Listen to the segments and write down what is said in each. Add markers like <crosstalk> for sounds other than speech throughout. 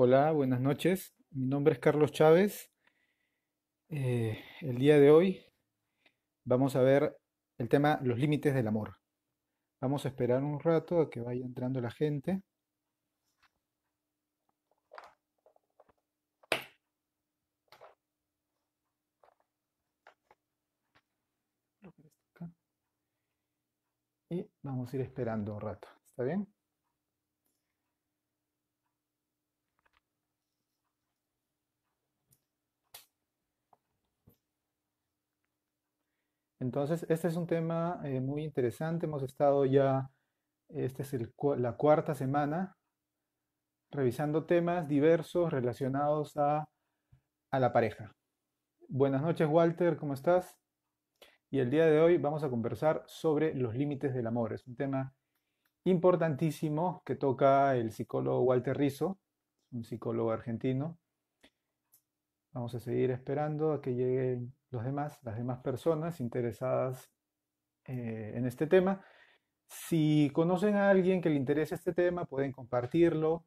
Hola, buenas noches. Mi nombre es Carlos Chávez. Eh, el día de hoy vamos a ver el tema los límites del amor. Vamos a esperar un rato a que vaya entrando la gente. Y vamos a ir esperando un rato. ¿Está bien? Entonces, este es un tema eh, muy interesante. Hemos estado ya, esta es la cuarta semana, revisando temas diversos relacionados a, la pareja. Buenas noches, Walter, ¿cómo estás? Y el día de hoy vamos a conversar sobre los límites del amor. Es un tema importantísimo que toca el psicólogo Walter Rizzo, un psicólogo argentino. Vamos a seguir esperando a que llegue las demás personas interesadas eh, en este tema. Si conocen a alguien que le interese este tema, pueden compartirlo,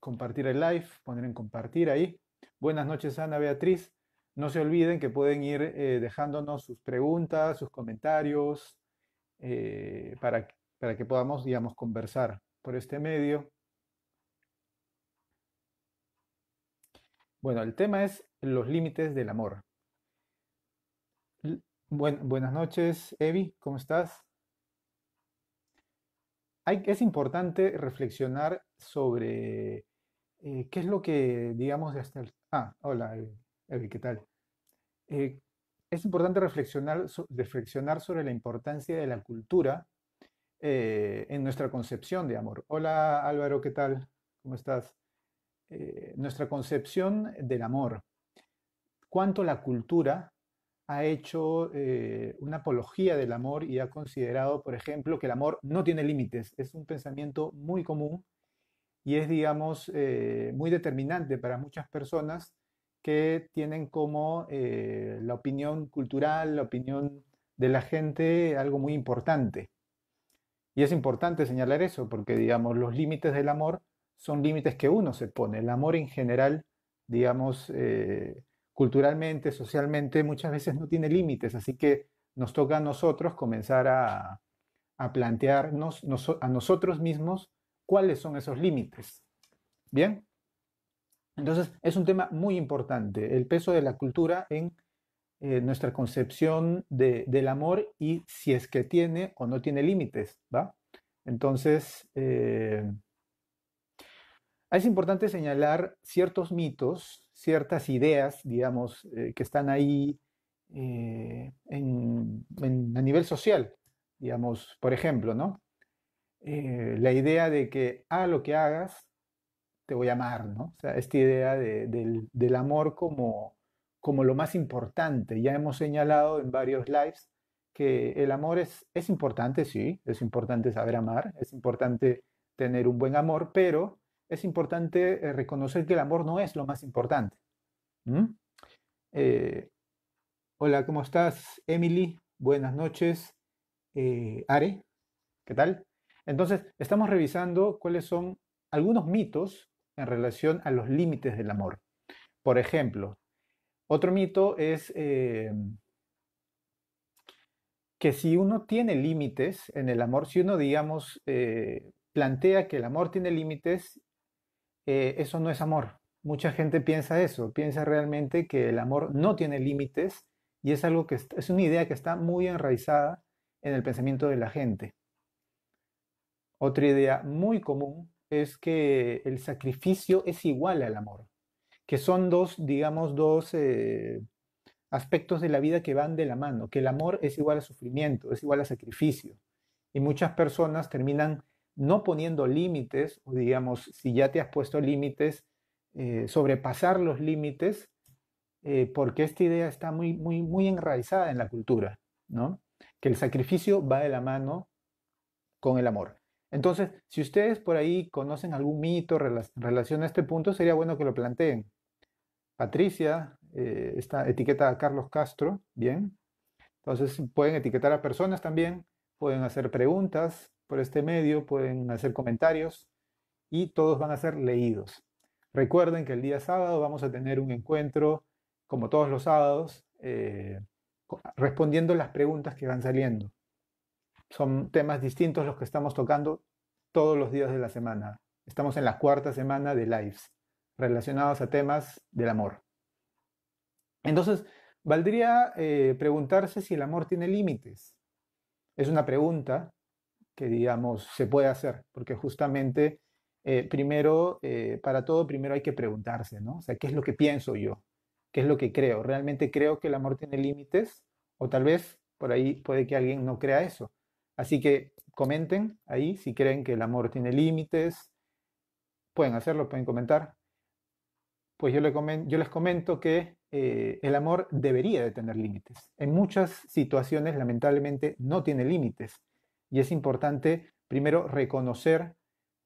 compartir el live, poner en compartir ahí. Buenas noches, Ana Beatriz. No se olviden que pueden ir eh, dejándonos sus preguntas, sus comentarios, eh, para, para que podamos, digamos, conversar por este medio. Bueno, el tema es los límites del amor. buenas noches, Evi, ¿cómo estás? Hay, es importante reflexionar sobre eh, qué es lo que, digamos, hasta el... Ah, hola, Evi, ¿qué tal? Eh, es importante reflexionar, sobre la importancia de la cultura eh, en nuestra concepción de amor. Hola, Álvaro, ¿qué tal? ¿Cómo estás? Eh, nuestra concepción del amor, cuánto la cultura ha hecho eh, una apología del amor y ha considerado, por ejemplo, que el amor no tiene límites. Es un pensamiento muy común y es, digamos, eh, muy determinante para muchas personas que tienen como la opinión cultural, la opinión de la gente, algo muy importante. Y es importante señalar eso, porque, digamos, los límites del amor son límites que uno se pone. El amor en general, digamos, eh, culturalmente, socialmente, muchas veces no tiene límites, así que nos toca a nosotros comenzar a, plantearnos a nosotros mismos cuáles son esos límites. ¿Bien? Entonces, es un tema muy importante, el peso de la cultura en eh, nuestra concepción del amor y si es que tiene o no tiene límites, ¿va? Entonces, eh, Ah, es importante señalar ciertos mitos, ciertas ideas, digamos, eh, que están ahí eh, en, a nivel social. Digamos, por ejemplo, ¿no? Eh, la idea de que a ah, lo que hagas, te voy a amar, ¿no? O sea, esta idea del, del, amor como, como lo más importante. Ya hemos señalado en varios lives que el amor es, es importante, sí, es importante saber amar, es importante tener un buen amor, pero es importante eh, reconocer que el amor no es lo más importante. Eh, hola, ¿cómo estás, Emily? Buenas noches. Eh, Are, ¿qué tal? Entonces, estamos revisando cuáles son algunos mitos en relación a los límites del amor. Por ejemplo, otro mito es que si uno tiene límites en el amor, si uno, digamos, plantea que el amor tiene límites eh, eso no es amor. Mucha gente piensa eso, piensa realmente que el amor no tiene límites y es algo que es una idea que está muy enraizada en el pensamiento de la gente. Otra idea muy común es que el sacrificio es igual al amor, que son dos, digamos, dos eh, aspectos de la vida que van de la mano, que el amor es igual a sufrimiento, es igual a sacrificio. Y muchas personas terminan no poniendo límites, o digamos, si ya te has puesto límites, eh, sobrepasar los límites, eh, porque esta idea está muy, muy, muy enraizada en la cultura, ¿no? Que el sacrificio va de la mano con el amor. Entonces, si ustedes por ahí conocen algún mito en relación a este punto, sería bueno que lo planteen. Patricia, eh, esta etiqueta a Carlos Castro, bien. Entonces, pueden etiquetar a personas también, pueden hacer preguntas, por este medio, pueden hacer comentarios y todos van a ser leídos. Recuerden que el día sábado vamos a tener un encuentro, como todos los sábados, eh, respondiendo las preguntas que van saliendo. Son temas distintos los que estamos tocando todos los días de la semana. Estamos en la cuarta semana de lives relacionados a temas del amor. Entonces, valdría eh, preguntarse si el amor tiene límites. Es una pregunta que digamos se puede hacer, porque justamente eh, primero, eh, para todo, primero hay que preguntarse, ¿no? O sea, ¿qué es lo que pienso yo? ¿Qué es lo que creo? ¿Realmente creo que el amor tiene límites? O tal vez por ahí puede que alguien no crea eso. Así que comenten ahí si creen que el amor tiene límites. Pueden hacerlo, pueden comentar. Pues yo, les comento, que eh, el amor debería de tener límites. En muchas situaciones, lamentablemente, no tiene límites. Y es importante primero reconocer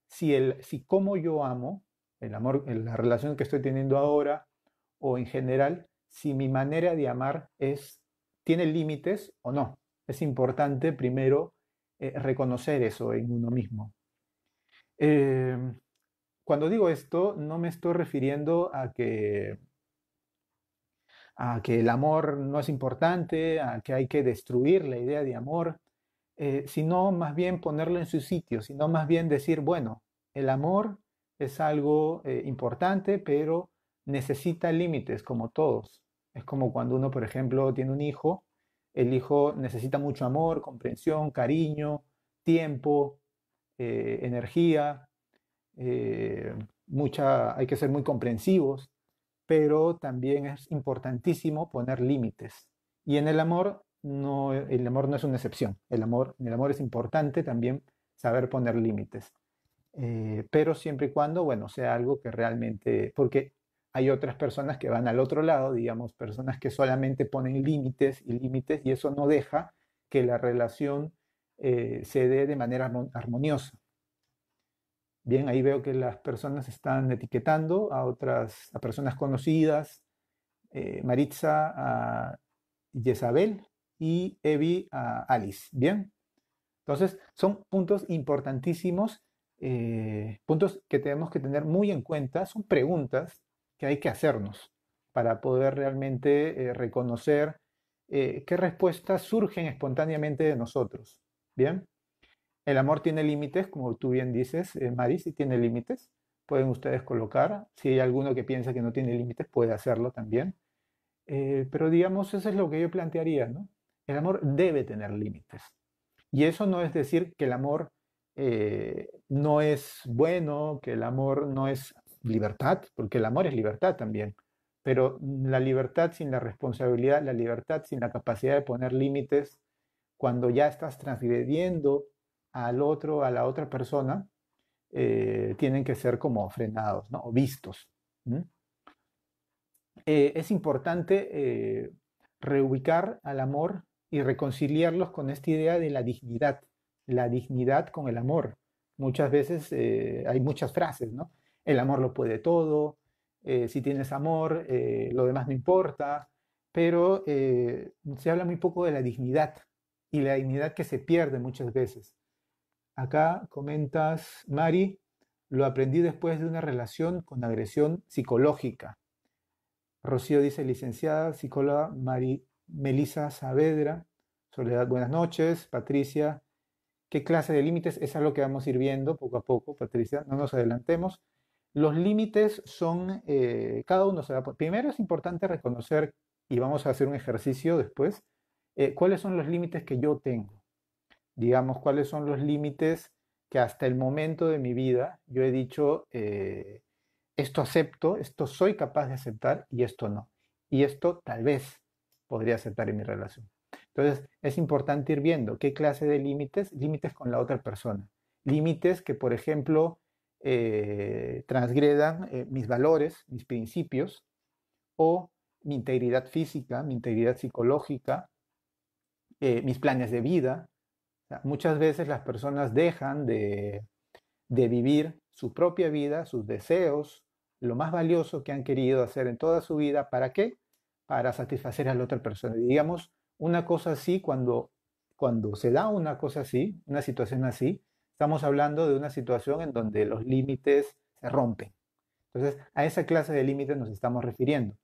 si, el, cómo yo amo, el amor, la relación que estoy teniendo ahora o en general, si mi manera de amar es, tiene límites o no. Es importante primero eh, reconocer eso en uno mismo. Em, cuando digo esto, no me estoy refiriendo a a que el amor no es importante, a que hay que destruir la idea de amor. Eh, sino más bien ponerlo en su sitio, sino más bien decir, bueno, el amor es algo eh, importante, pero necesita límites, como todos. Es como cuando uno, por ejemplo, tiene un hijo, el hijo necesita mucho amor, comprensión, cariño, tiempo, eh, energía, mucha, hay que ser muy comprensivos, pero también es importantísimo poner límites. Y en el amor el amor no es una excepción. El amor, el amor es importante también saber poner límites. Eh, pero siempre y cuando, bueno, sea algo que realmente, porque hay otras personas que van al otro lado, digamos, personas que solamente ponen límites y límites y eso no deja que la relación eh, se dé de manera armoniosa. Bien, ahí veo que las personas están etiquetando a otras, a personas conocidas, eh, Maritza, a Jezabel, y Evi a Alice. Bien, entonces son puntos importantísimos, eh, puntos que tenemos que tener muy en cuenta, son preguntas que hay que hacernos para poder realmente eh, reconocer eh, qué respuestas surgen espontáneamente de nosotros. Bien, el amor tiene límites, como tú bien dices, Maris, y tiene límites pueden ustedes colocar. Si hay alguno que piensa que no tiene límites, puede hacerlo también. pero digamos, eso es lo que yo plantearía, ¿no? El amor debe tener límites. Y eso no es decir que el amor eh, no es bueno, que el amor no es libertad, porque el amor es libertad también. Pero la libertad sin la responsabilidad, la libertad sin la capacidad de poner límites, cuando ya estás transgrediendo al otro, a la otra persona, eh, tienen que ser como frenados, ¿no? O vistos. Eh, es importante reubicar al amor y reconciliarlos con esta idea de la dignidad, la dignidad con el amor. Muchas veces eh, hay muchas frases, ¿no? El amor lo puede todo, eh, si tienes amor, eh, lo demás no importa, pero se habla muy poco de la dignidad y la dignidad que se pierde muchas veces. Acá comentas, Mari, lo aprendí después de una relación con agresión psicológica. Rocío dice, licenciada psicóloga Mari Melisa Saavedra, Soledad, buenas noches, Patricia. ¿Qué clase de límites? Es lo que vamos a ir viendo poco a poco, Patricia, no nos adelantemos. Los límites son, eh, cada uno se a. Primero es importante reconocer, y vamos a hacer un ejercicio después, eh, cuáles son los límites que yo tengo. Digamos, cuáles son los límites que hasta el momento de mi vida yo he dicho, eh, esto acepto, esto soy capaz de aceptar y esto no. Y esto tal vez podría aceptar en mi relación. Entonces, es importante ir viendo qué clase de límites, límites con la otra persona, límites que, por ejemplo, eh, transgredan eh, mis valores, mis principios, o mi integridad física, mi integridad psicológica, eh, mis planes de vida. muchas veces las personas dejan de vivir su propia vida, sus deseos, lo más valioso que han querido hacer en toda su vida, ¿para qué? para satisfacer a la otra persona. Digamos, una cosa así, cuando, cuando se da una cosa así, una situación así, estamos hablando de una situación en donde los límites se rompen. Entonces, a esa clase de límites nos estamos refiriendo.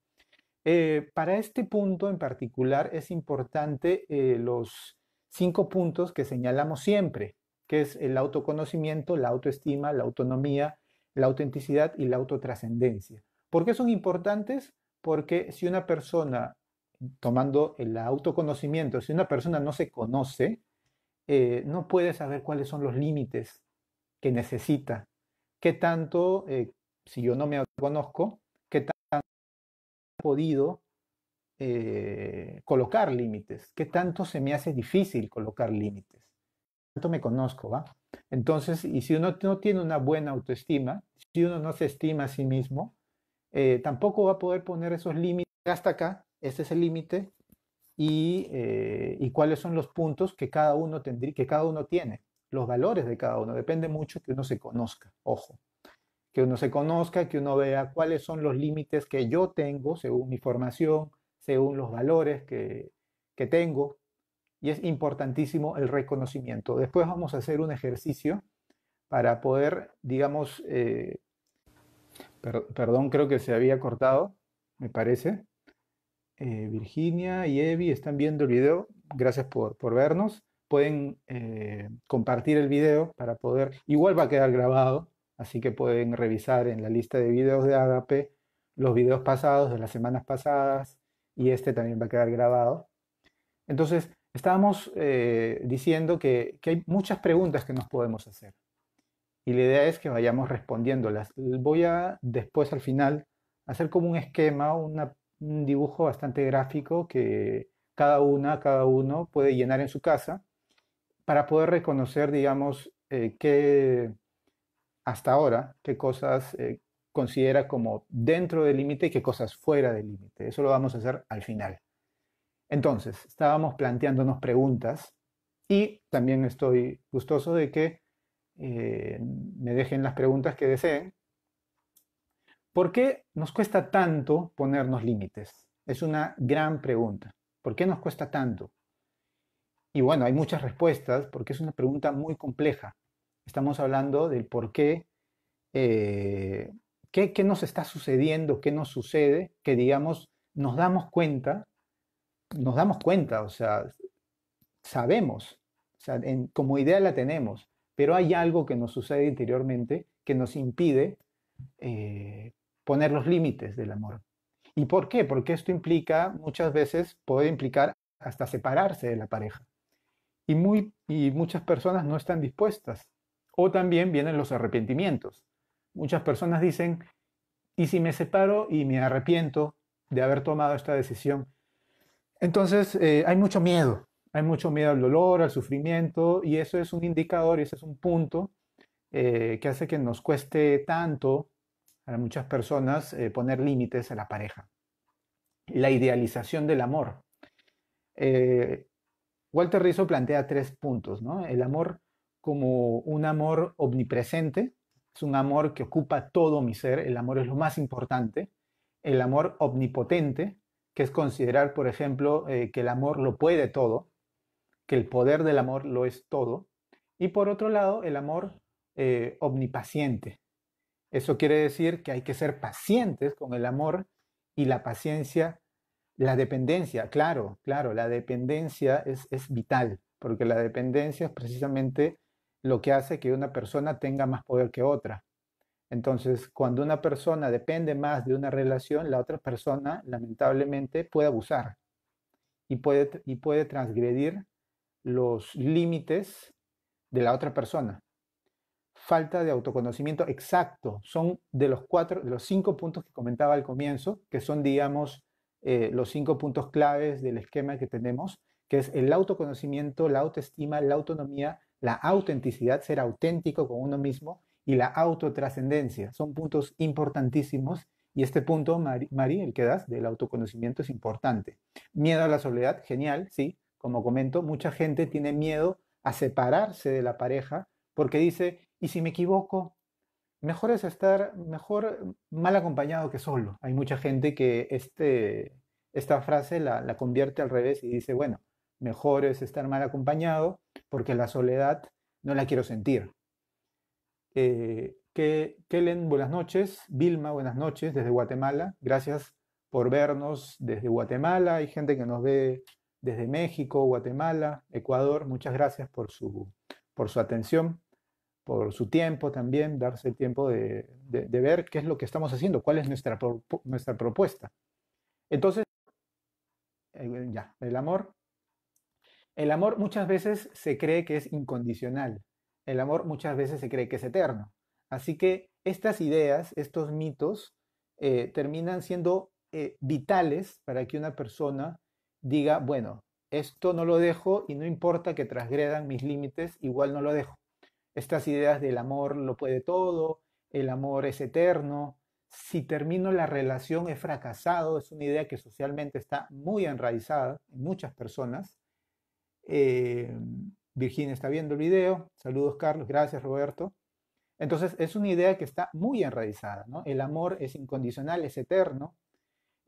Eh, para este punto en particular es importante eh, los cinco puntos que señalamos siempre, que es el autoconocimiento, la autoestima, la autonomía, la autenticidad y la autotrascendencia. ¿Por qué son importantes? porque si una persona, tomando el autoconocimiento, si una persona no se conoce, eh, no puede saber cuáles son los límites que necesita, qué tanto, eh, si yo no me conozco, qué tanto he podido eh, colocar límites, qué tanto se me hace difícil colocar límites, tanto me conozco, ¿va? Entonces, y si uno no tiene una buena autoestima, si uno no se estima a sí mismo, eh, tampoco va a poder poner esos límites hasta acá, este es el límite, y, eh, cuáles son los puntos que cada uno tendría, que cada uno tiene, los valores de cada uno. Depende mucho que uno se conozca, ojo, que uno se conozca, que uno vea cuáles son los límites que yo tengo según mi formación, según los valores que, tengo. Y es importantísimo el reconocimiento. Después vamos a hacer un ejercicio para poder, digamos, eh, perdón, creo que se había cortado, me parece. Eh, Virginia y Evi están viendo el video. Gracias por, vernos. Pueden eh, compartir el video para poder. Igual va a quedar grabado, así que pueden revisar en la lista de videos de Agape los videos pasados de las semanas pasadas y este también va a quedar grabado. Entonces, estábamos eh, diciendo que, que hay muchas preguntas que nos podemos hacer y la idea es que vayamos respondiéndolas. Voy a después al final hacer como un esquema, un dibujo bastante gráfico que cada una, cada uno puede llenar en su casa para poder reconocer, digamos, eh, qué hasta ahora, qué cosas eh, considera como dentro del límite y qué cosas fuera del límite. Eso lo vamos a hacer al final. Entonces, estábamos planteándonos preguntas y también estoy gustoso de que eh, me dejen las preguntas que deseen. ¿Por qué nos cuesta tanto ponernos límites? Es una gran pregunta. ¿Por qué nos cuesta tanto? Y bueno, hay muchas respuestas porque es una pregunta muy compleja. Estamos hablando del por qué, eh, qué, nos está sucediendo, qué nos sucede, que digamos, nos damos cuenta, nos damos cuenta, o sea, sabemos, como idea la tenemos, pero hay algo que nos sucede interiormente que nos impide eh, poner los límites del amor. ¿Y por qué? Porque esto implica, muchas veces puede implicar hasta separarse de la pareja. Y, muchas personas no están dispuestas. O también vienen los arrepentimientos. Muchas personas dicen, ¿y si me separo y me arrepiento de haber tomado esta decisión? Entonces eh, hay mucho miedo hay mucho miedo al dolor, al sufrimiento, y eso es un indicador, y ese es un punto eh, que hace que nos cueste tanto a muchas personas eh, poner límites a la pareja. La idealización del amor. Eh, Walter Rizzo plantea tres puntos, El amor como un amor omnipresente, es un amor que ocupa todo mi ser, el amor es lo más importante, el amor omnipotente, que es considerar, por ejemplo, que el amor lo puede todo, que el poder del amor lo es todo. Y por otro lado, el amor eh, omnipaciente. Eso quiere decir que hay que ser pacientes con el amor y la paciencia, la dependencia, claro, claro, la dependencia es, es vital, porque la dependencia es precisamente lo que hace que una persona tenga más poder que otra. Entonces, cuando una persona depende más de una relación, la otra persona lamentablemente puede abusar y puede, y puede transgredir los límites de la otra persona. Falta de autoconocimiento exacto. Son de los cuatro, de los cinco puntos que comentaba al comienzo, que son, digamos, eh, los cinco puntos claves del esquema que tenemos, que es el autoconocimiento, la autoestima, la autonomía, la autenticidad, ser auténtico con uno mismo y la autotrascendencia. Son puntos importantísimos y este punto, Mari, Mari, el que das del autoconocimiento es importante. Miedo a la soledad, genial, sí, como comento, mucha gente tiene miedo a separarse de la pareja porque dice, ¿y si me equivoco? Mejor es estar mejor mal acompañado que solo. Hay mucha gente que este, esta frase la, convierte al revés y dice, bueno, mejor es estar mal acompañado porque la soledad no la quiero sentir. Eh, que, Kellen, buenas noches. Vilma, buenas noches desde Guatemala. Gracias por vernos desde Guatemala. Hay gente que nos ve desde México, Guatemala, Ecuador. Muchas gracias por su, por su atención, por su tiempo también, darse el tiempo de, ver qué es lo que estamos haciendo, cuál es nuestra, nuestra propuesta. Entonces, eh, ya, el amor. El amor muchas veces se cree que es incondicional. El amor muchas veces se cree que es eterno. Así que estas ideas, estos mitos, eh, terminan siendo eh, vitales para que una persona diga, bueno, esto no lo dejo y no importa que transgredan mis límites, igual no lo dejo. Estas ideas del amor lo puede todo, el amor es eterno, si termino la relación he fracasado, es una idea que socialmente está muy enraizada en muchas personas. Em, Virginia está viendo el video, saludos Carlos, gracias Roberto. Entonces es una idea que está muy enraizada, El amor es incondicional, es eterno,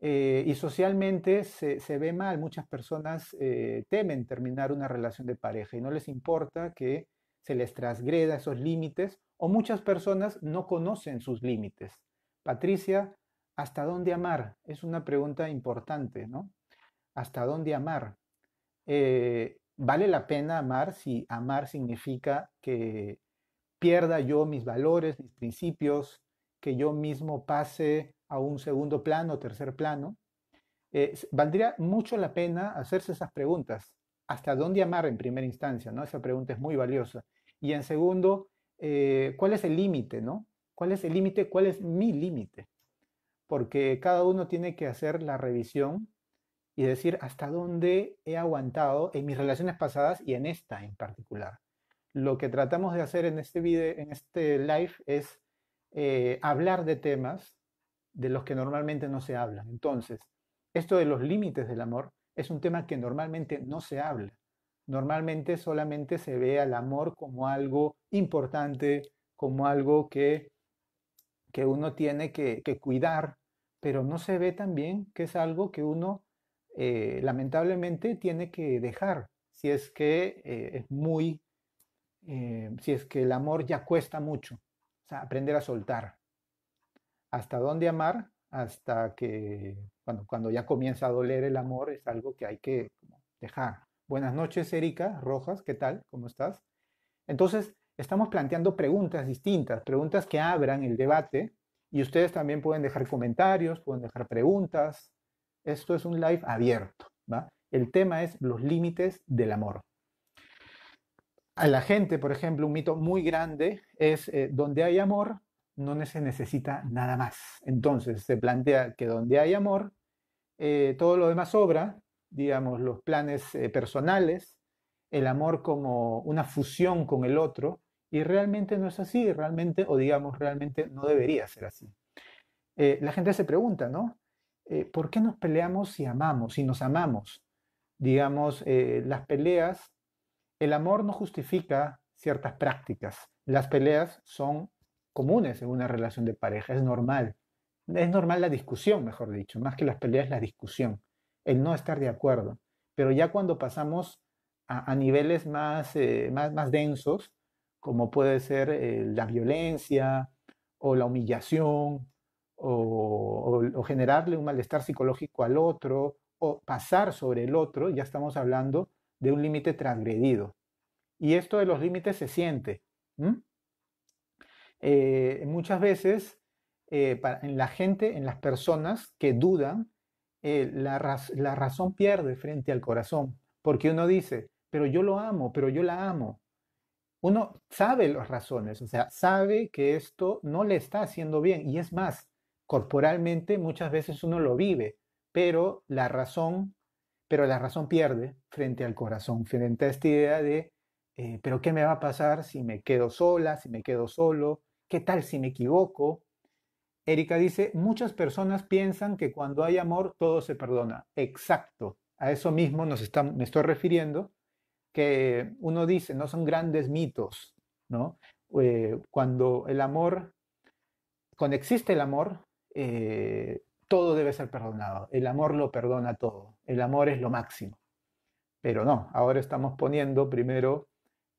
eh, y socialmente se, ve mal, muchas personas eh, temen terminar una relación de pareja y no les importa que se les transgreda esos límites o muchas personas no conocen sus límites. Patricia, ¿hasta dónde amar? Es una pregunta importante, ¿no? ¿Hasta dónde amar? Eh, ¿Vale la pena amar si amar significa que pierda yo mis valores, mis principios, que yo mismo pase a un segundo plano, tercer plano, eh, valdría mucho la pena hacerse esas preguntas. ¿Hasta dónde amar en primera instancia? ¿no? Esa pregunta es muy valiosa. Y en segundo, eh, ¿cuál es el límite? ¿no? ¿Cuál es el límite? ¿Cuál es mi límite? Porque cada uno tiene que hacer la revisión y decir hasta dónde he aguantado en mis relaciones pasadas y en esta en particular. Lo que tratamos de hacer en este video, en este live, es eh, hablar de temas de los que normalmente no se hablan. Entonces, esto de los límites del amor es un tema que normalmente no se habla. Normalmente solamente se ve al amor como algo importante, como algo que, que uno tiene que, cuidar, pero no se ve también que es algo que uno eh, lamentablemente tiene que dejar si es que eh, es muy, eh, si es que el amor ya cuesta mucho. O sea, aprender a soltar hasta dónde amar, hasta que cuando ya comienza a doler el amor es algo que hay que dejar. Buenas noches, Erika Rojas, ¿qué tal? ¿Cómo estás? Entonces, estamos planteando preguntas distintas, preguntas que abran el debate y ustedes también pueden dejar comentarios, pueden dejar preguntas. Esto es un live abierto, El tema es los límites del amor. A la gente, por ejemplo, un mito muy grande es eh, donde hay amor, no se necesita nada más. Entonces se plantea que donde hay amor, eh, todo lo demás obra, digamos, los planes eh, personales, el amor como una fusión con el otro, y realmente no es así, realmente, o digamos, realmente no debería ser así. Eh, la gente se pregunta, ¿no? ¿Por qué nos peleamos si amamos, si nos amamos? Digamos, las peleas, el amor no justifica ciertas prácticas. Las peleas son comunes en una relación de pareja, es normal. Es normal la discusión, mejor dicho, más que las peleas, la discusión, el no estar de acuerdo. Pero ya cuando pasamos a, niveles eh, más, más, densos, como puede ser eh, la violencia o la humillación o, generarle un malestar psicológico al otro o pasar sobre el otro, ya estamos hablando de un límite transgredido. Y esto de los límites se siente. Eh, muchas veces eh, en la gente, en las personas que dudan, eh, la, la razón pierde frente al corazón, porque uno dice, pero yo lo amo, pero yo la amo. Uno sabe las razones, o sea, sabe que esto no le está haciendo bien y es más, corporalmente muchas veces uno lo vive, pero la razón, pero la razón pierde frente al corazón, frente a esta idea de, pero ¿qué me va a pasar si me quedo sola, si me quedo solo? ¿Qué tal si me equivoco? Erika dice, muchas personas piensan que cuando hay amor todo se perdona. Exacto, a eso mismo me estoy refiriendo, que uno dice, no son grandes mitos, ¿no? Eh, cuando el amor, cuando existe el amor, eh, todo debe ser perdonado. El amor lo perdona todo. El amor es lo máximo. Pero no, ahora estamos poniendo primero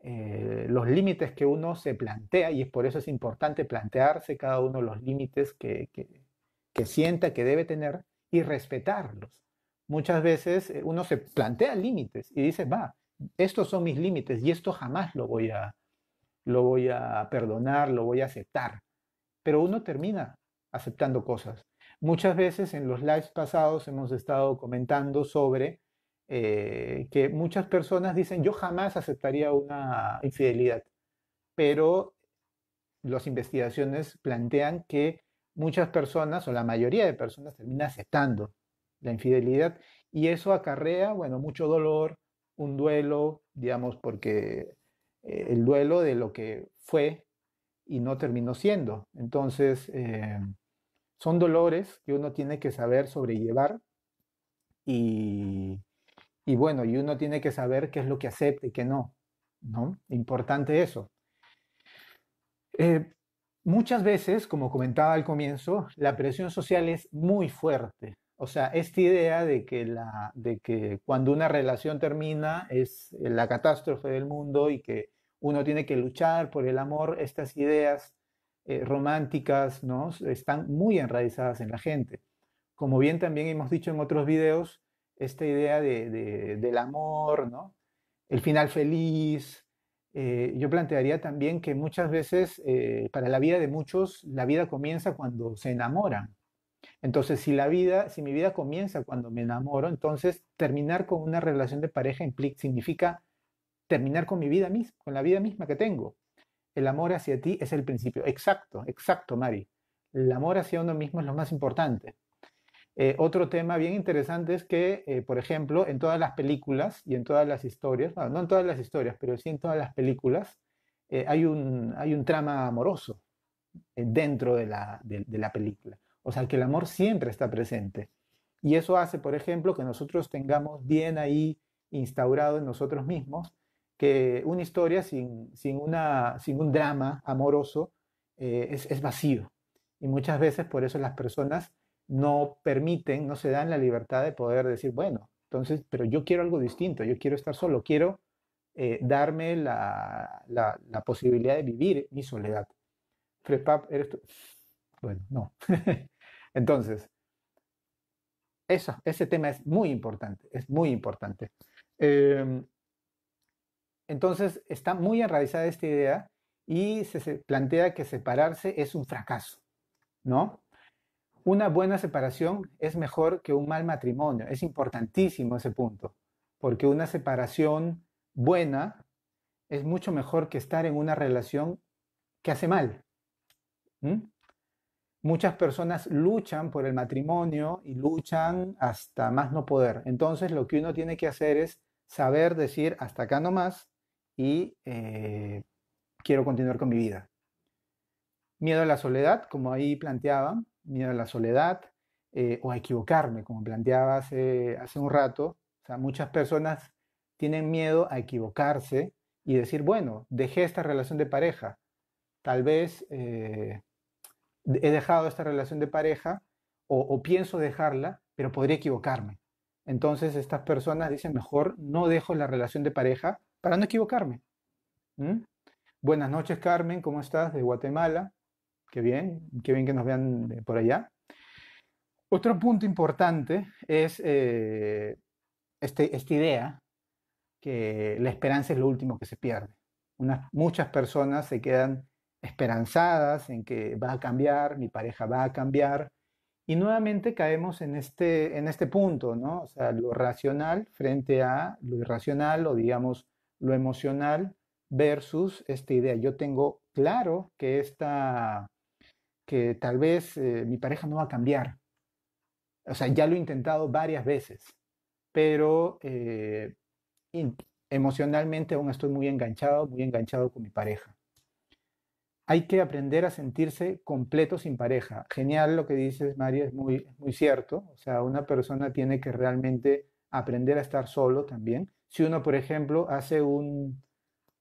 eh, los límites que uno se plantea y es por eso es importante plantearse cada uno los límites que, sienta que debe tener y respetarlos. Muchas veces eh, uno se plantea límites y dice, va, estos son mis límites y esto jamás lo voy a, lo voy a perdonar, lo voy a aceptar. Pero uno termina aceptando cosas. Muchas veces en los lives pasados hemos estado comentando sobre eh, que muchas personas dicen, yo jamás aceptaría una infidelidad, pero las investigaciones plantean que muchas personas o la mayoría de personas termina aceptando la infidelidad y eso acarrea, bueno, mucho dolor, un duelo, digamos, porque eh, el duelo de lo que fue y no terminó siendo. Entonces, eh, son dolores que uno tiene que saber sobrellevar y y bueno, y uno tiene que saber qué es lo que acepta y qué no, ¿no? Importante eso. Eh, muchas veces, como comentaba al comienzo, la presión social es muy fuerte. O sea, esta idea de que, la, de que cuando una relación termina es eh, la catástrofe del mundo y que uno tiene que luchar por el amor, estas ideas eh, románticas ¿no? están muy enraizadas en la gente. Como bien también hemos dicho en otros videos, esta idea de, del amor, ¿no? el final feliz. Eh, yo plantearía también que muchas veces eh, para la vida de muchos la vida comienza cuando se enamoran. Entonces, si la vida, si mi vida comienza cuando me enamoro, entonces terminar con una relación de pareja implica, significa terminar con mi vida misma, con la vida misma que tengo. El amor hacia ti es el principio. Exacto, exacto, Mari. El amor hacia uno mismo es lo más importante. Eh, otro tema bien interesante es que, eh, por ejemplo, en todas las películas y en todas las historias, bueno, no en todas las historias, pero sí en todas las películas, eh, hay, un, hay un trama amoroso dentro de la, película. O sea, que el amor siempre está presente. Y eso hace, por ejemplo, que nosotros tengamos bien ahí instaurado en nosotros mismos que una historia sin, una, sin un drama amoroso es, es vacío. Y muchas veces por eso las personas no permiten, no se dan la libertad de poder decir, bueno, entonces, pero yo quiero algo distinto, yo quiero estar solo, quiero eh, darme la, posibilidad de vivir mi soledad. Frepap, eres tú. Bueno, no. <laughs> Entonces, eso, ese tema es muy importante, es muy importante. Em, entonces, está muy enraizada esta idea y se plantea que separarse es un fracaso, ¿no? una buena separación es mejor que un mal matrimonio. Es importantísimo ese punto, porque una separación buena es mucho mejor que estar en una relación que hace mal. Muchas personas luchan por el matrimonio y luchan hasta más no poder. Entonces lo que uno tiene que hacer es saber decir hasta acá no más y eh, quiero continuar con mi vida. Miedo a la soledad, como ahí planteaba miedo a la soledad eh, o a equivocarme, como planteaba hace, un rato. muchas personas tienen miedo a equivocarse y decir, bueno, dejé esta relación de pareja, tal vez eh, he dejado esta relación de pareja o, pienso dejarla, pero podría equivocarme. Entonces estas personas dicen, mejor no dejo la relación de pareja para no equivocarme. ¿Mm? Buenas noches, Carmen, ¿cómo estás? De Guatemala. Qué bien, qué bien que nos vean eh, por allá. Otro punto importante es eh, este, esta idea que la esperanza es lo último que se pierde. muchas personas se quedan esperanzadas en que va a cambiar, mi pareja va a cambiar, y nuevamente caemos en este, en este punto, ¿no? O sea, lo racional frente a lo irracional o digamos lo emocional versus esta idea. Yo tengo claro que esta, que tal vez eh, mi pareja no va a cambiar. O sea, ya lo he intentado varias veces, pero eh, emocionalmente aún estoy muy enganchado, muy enganchado con mi pareja. Hay que aprender a sentirse completo sin pareja. Genial lo que dices, María, es muy, muy cierto. O sea, una persona tiene que realmente aprender a estar solo también. Si uno, por ejemplo, hace un,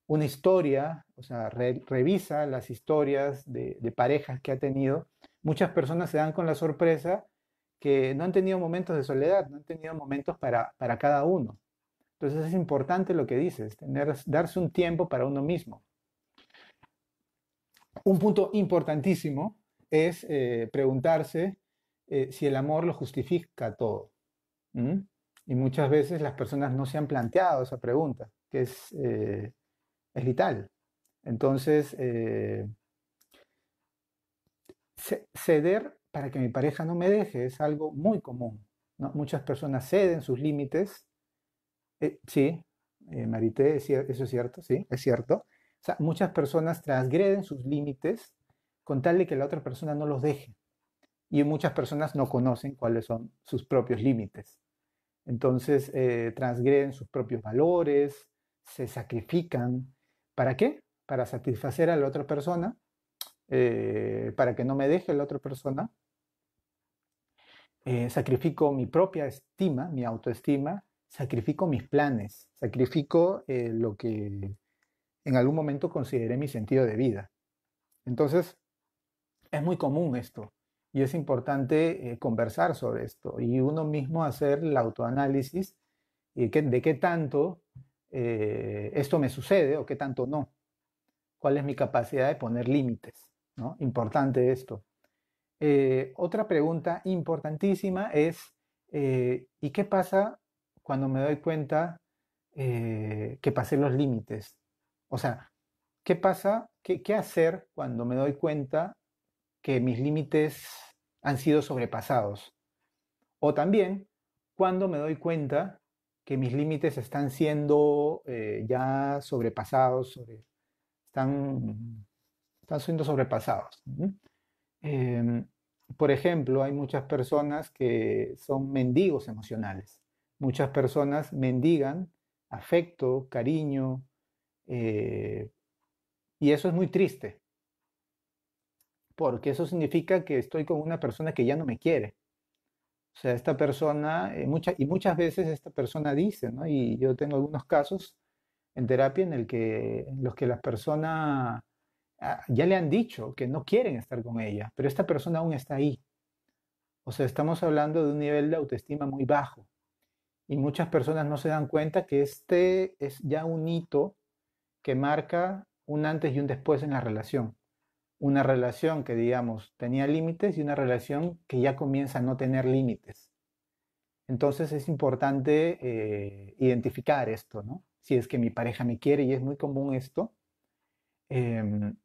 una historia, o sea, revisa las historias de, parejas que ha tenido, muchas personas se dan con la sorpresa que no han tenido momentos de soledad, no han tenido momentos para, cada uno. Entonces es importante lo que dices, tener, darse un tiempo para uno mismo. Un punto importantísimo es eh, preguntarse eh, si el amor lo justifica todo. Y muchas veces las personas no se han planteado esa pregunta, que es eh, es vital. Entonces, eh, ceder para que mi pareja no me deje es algo muy común. Muchas personas ceden sus límites. Eh, sí, eh, Marité, eso es cierto, sí, es cierto. muchas personas transgreden sus límites con tal de que la otra persona no los deje. Y muchas personas no conocen cuáles son sus propios límites. Entonces, transgreden sus propios valores, se sacrifican, ¿Para qué? Para satisfacer a la otra persona, eh, para que no me deje la otra persona. Eh, sacrifico mi propia estima, mi autoestima, sacrifico mis planes, sacrifico eh, lo que en algún momento consideré mi sentido de vida. Entonces, es muy común esto y es importante conversar sobre esto y uno mismo hacer el autoanálisis de qué tanto eh, esto me sucede o qué tanto no. ¿Cuál es mi capacidad de poner límites? ¿no? Importante esto. Eh, otra pregunta importantísima es, eh, ¿y qué pasa cuando me doy cuenta que pasé los límites? O sea, ¿qué pasa? ¿Qué, hacer cuando me doy cuenta que mis límites han sido sobrepasados? O también, ¿cuándo me doy cuenta que mis límites están siendo eh, ya sobrepasados, están, están siendo sobrepasados. Em, por ejemplo, hay muchas personas que son mendigos emocionales. Muchas personas mendigan afecto, cariño, eh, y eso es muy triste, porque eso significa que estoy con una persona que ya no me quiere o sea, esta persona, eh, y muchas veces esta persona dice, ¿no? Y yo tengo algunos casos en terapia en, el que, los que las personas ah, ya le han dicho que no quieren estar con ella, pero esta persona aún está ahí. O sea, estamos hablando de un nivel de autoestima muy bajo. Y muchas personas no se dan cuenta que este es ya un hito que marca un antes y un después en la relación una relación que, digamos, tenía límites y una relación que ya comienza a no tener límites. Entonces es importante eh, identificar esto, ¿no? Si es que mi pareja me quiere y es muy común esto. Em,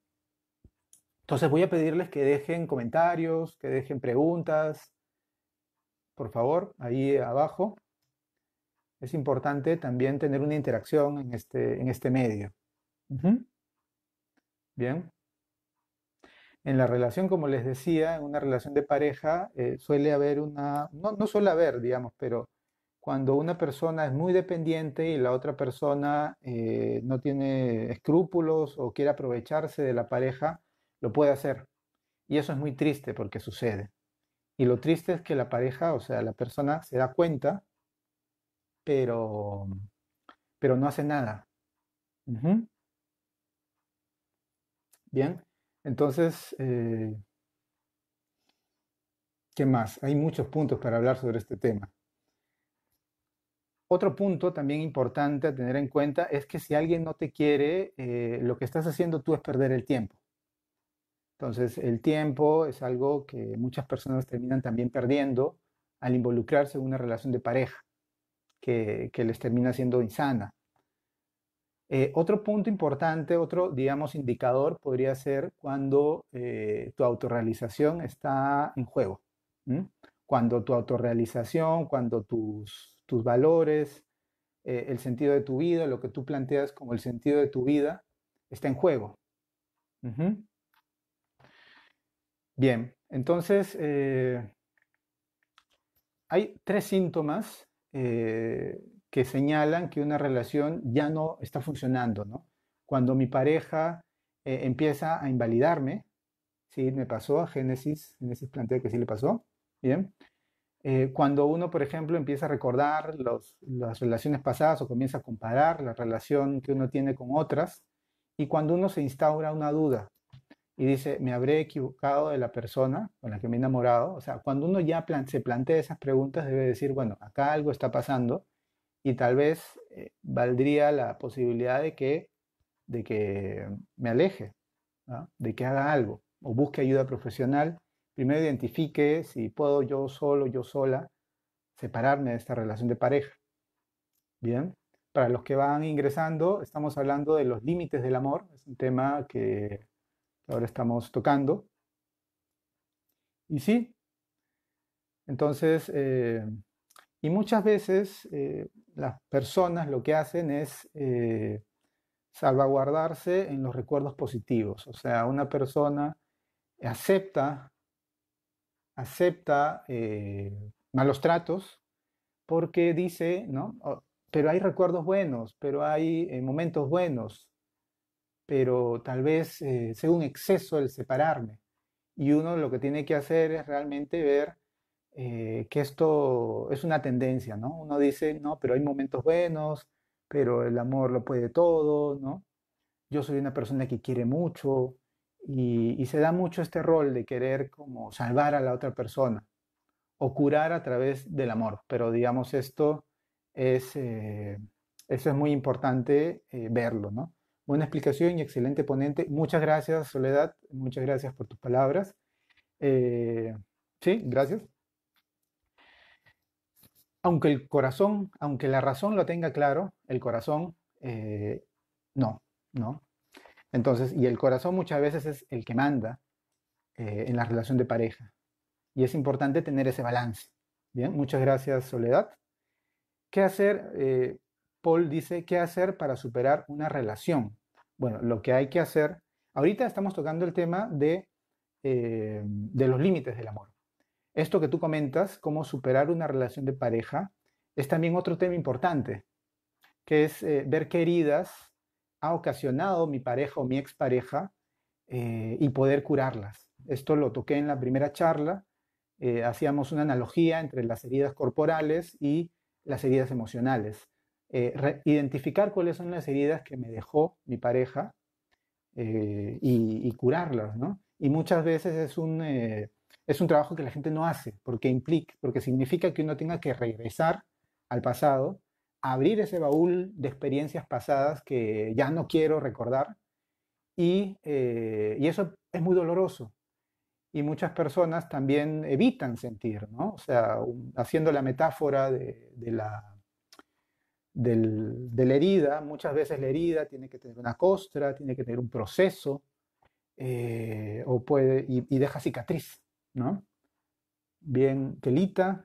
entonces voy a pedirles que dejen comentarios, que dejen preguntas, por favor, ahí abajo. Es importante también tener una interacción en este, en este medio. Bien en la relación, como les decía, en una relación de pareja, eh, suele haber una, no, suele haber, digamos, pero cuando una persona es muy dependiente y la otra persona eh, no tiene escrúpulos o quiere aprovecharse de la pareja, lo puede hacer. Y eso es muy triste porque sucede. Y lo triste es que la pareja, o sea, la persona se da cuenta, pero, pero no hace nada. Bien. Entonces, eh, ¿qué más? Hay muchos puntos para hablar sobre este tema. Otro punto también importante a tener en cuenta es que si alguien no te quiere, eh, lo que estás haciendo tú es perder el tiempo. Entonces, el tiempo es algo que muchas personas terminan también perdiendo al involucrarse en una relación de pareja, que les termina siendo insana. Eh, otro punto importante, otro, digamos, indicador podría ser cuando eh, tu autorrealización está en juego. Cuando tu autorrealización, cuando tus, tus valores, eh, el sentido de tu vida, lo que tú planteas como el sentido de tu vida, está en juego. Bien, entonces hay tres síntomas que señalan que una relación ya no está funcionando, ¿no? Cuando mi pareja eh, empieza a invalidarme, sí, me pasó a Génesis, Génesis plantea que sí le pasó, ¿bien? Eh, cuando uno, por ejemplo, empieza a recordar las relaciones pasadas o comienza a comparar la relación que uno tiene con otras, y cuando uno se instaura una duda y dice, me habré equivocado de la persona con la que me he enamorado, o sea, cuando uno ya se plantea esas preguntas, debe decir, bueno, acá algo está pasando, y tal vez eh, valdría la posibilidad de que, de que me aleje, de que haga algo o busque ayuda profesional. Primero identifique si puedo yo solo, yo sola, separarme de esta relación de pareja. Bien, para los que van ingresando, estamos hablando de los límites del amor, es un tema que ahora estamos tocando. Y sí, entonces... Eh, y muchas veces eh, las personas lo que hacen es eh, salvaguardarse en los recuerdos positivos. O sea, una persona acepta, acepta eh, malos tratos porque dice, ¿no? Oh, pero hay recuerdos buenos, pero hay momentos buenos, pero tal vez sea un exceso el separarme. Y uno lo que tiene que hacer es realmente ver eh, que esto es una tendencia, ¿no? Uno dice, no, pero hay momentos buenos, pero el amor lo puede todo, ¿no? Yo soy una persona que quiere mucho y, se da mucho este rol de querer como salvar a la otra persona o curar a través del amor, pero digamos esto es, eh, eso es muy importante eh, verlo, ¿no? Buena explicación y excelente ponente. Muchas gracias, Soledad. Muchas gracias por tus palabras. sí, gracias aunque el corazón, aunque la razón lo tenga claro, el corazón eh, no, ¿no? Entonces, y el corazón muchas veces es el que manda eh, en la relación de pareja. Y es importante tener ese balance. Bien, muchas gracias Soledad. ¿Qué hacer? Eh, Paul dice, ¿qué hacer para superar una relación? Bueno, lo que hay que hacer, ahorita estamos tocando el tema de, de los límites del amor. Esto que tú comentas, cómo superar una relación de pareja, es también otro tema importante, que es eh, ver qué heridas ha ocasionado mi pareja o mi expareja eh, y poder curarlas. Esto lo toqué en la primera charla, eh, hacíamos una analogía entre las heridas corporales y las heridas emocionales. Eh, identificar cuáles son las heridas que me dejó mi pareja y, y, curarlas, ¿no? Y muchas veces es un, es un trabajo que la gente no hace, porque implica, porque significa que uno tenga que regresar al pasado, abrir ese baúl de experiencias pasadas que ya no quiero recordar, y, eh, eso es muy doloroso. Y muchas personas también evitan sentir, ¿no? O sea, haciendo la metáfora de, la herida. Muchas veces la herida tiene que tener una costra, tiene que tener un proceso eh, o puede, y, deja cicatriz. ¿no? Bien, Kelita.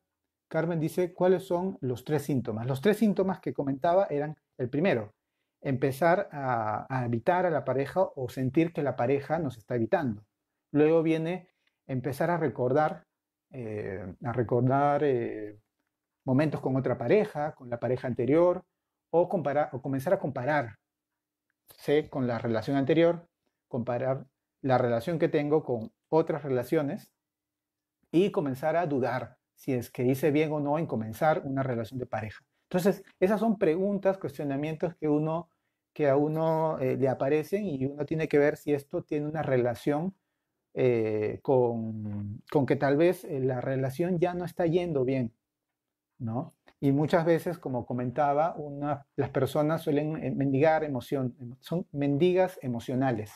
Carmen dice, ¿cuáles son los tres síntomas? Los tres síntomas que comentaba eran el primero, empezar a, evitar a la pareja o sentir que la pareja nos está evitando. Luego viene empezar a recordar, eh, a recordar eh, momentos con otra pareja, con la pareja anterior, o, o comenzar a compararse con la relación anterior, comparar la relación que tengo con otras relaciones y comenzar a dudar si es que hice bien o no en comenzar una relación de pareja. Entonces, esas son preguntas, cuestionamientos que, uno, que a uno eh, le aparecen y uno tiene que ver si esto tiene una relación eh, con, que tal vez eh, la relación ya no está yendo bien, ¿no? Y muchas veces, como comentaba, una, las personas suelen mendigar emoción, em, son mendigas emocionales.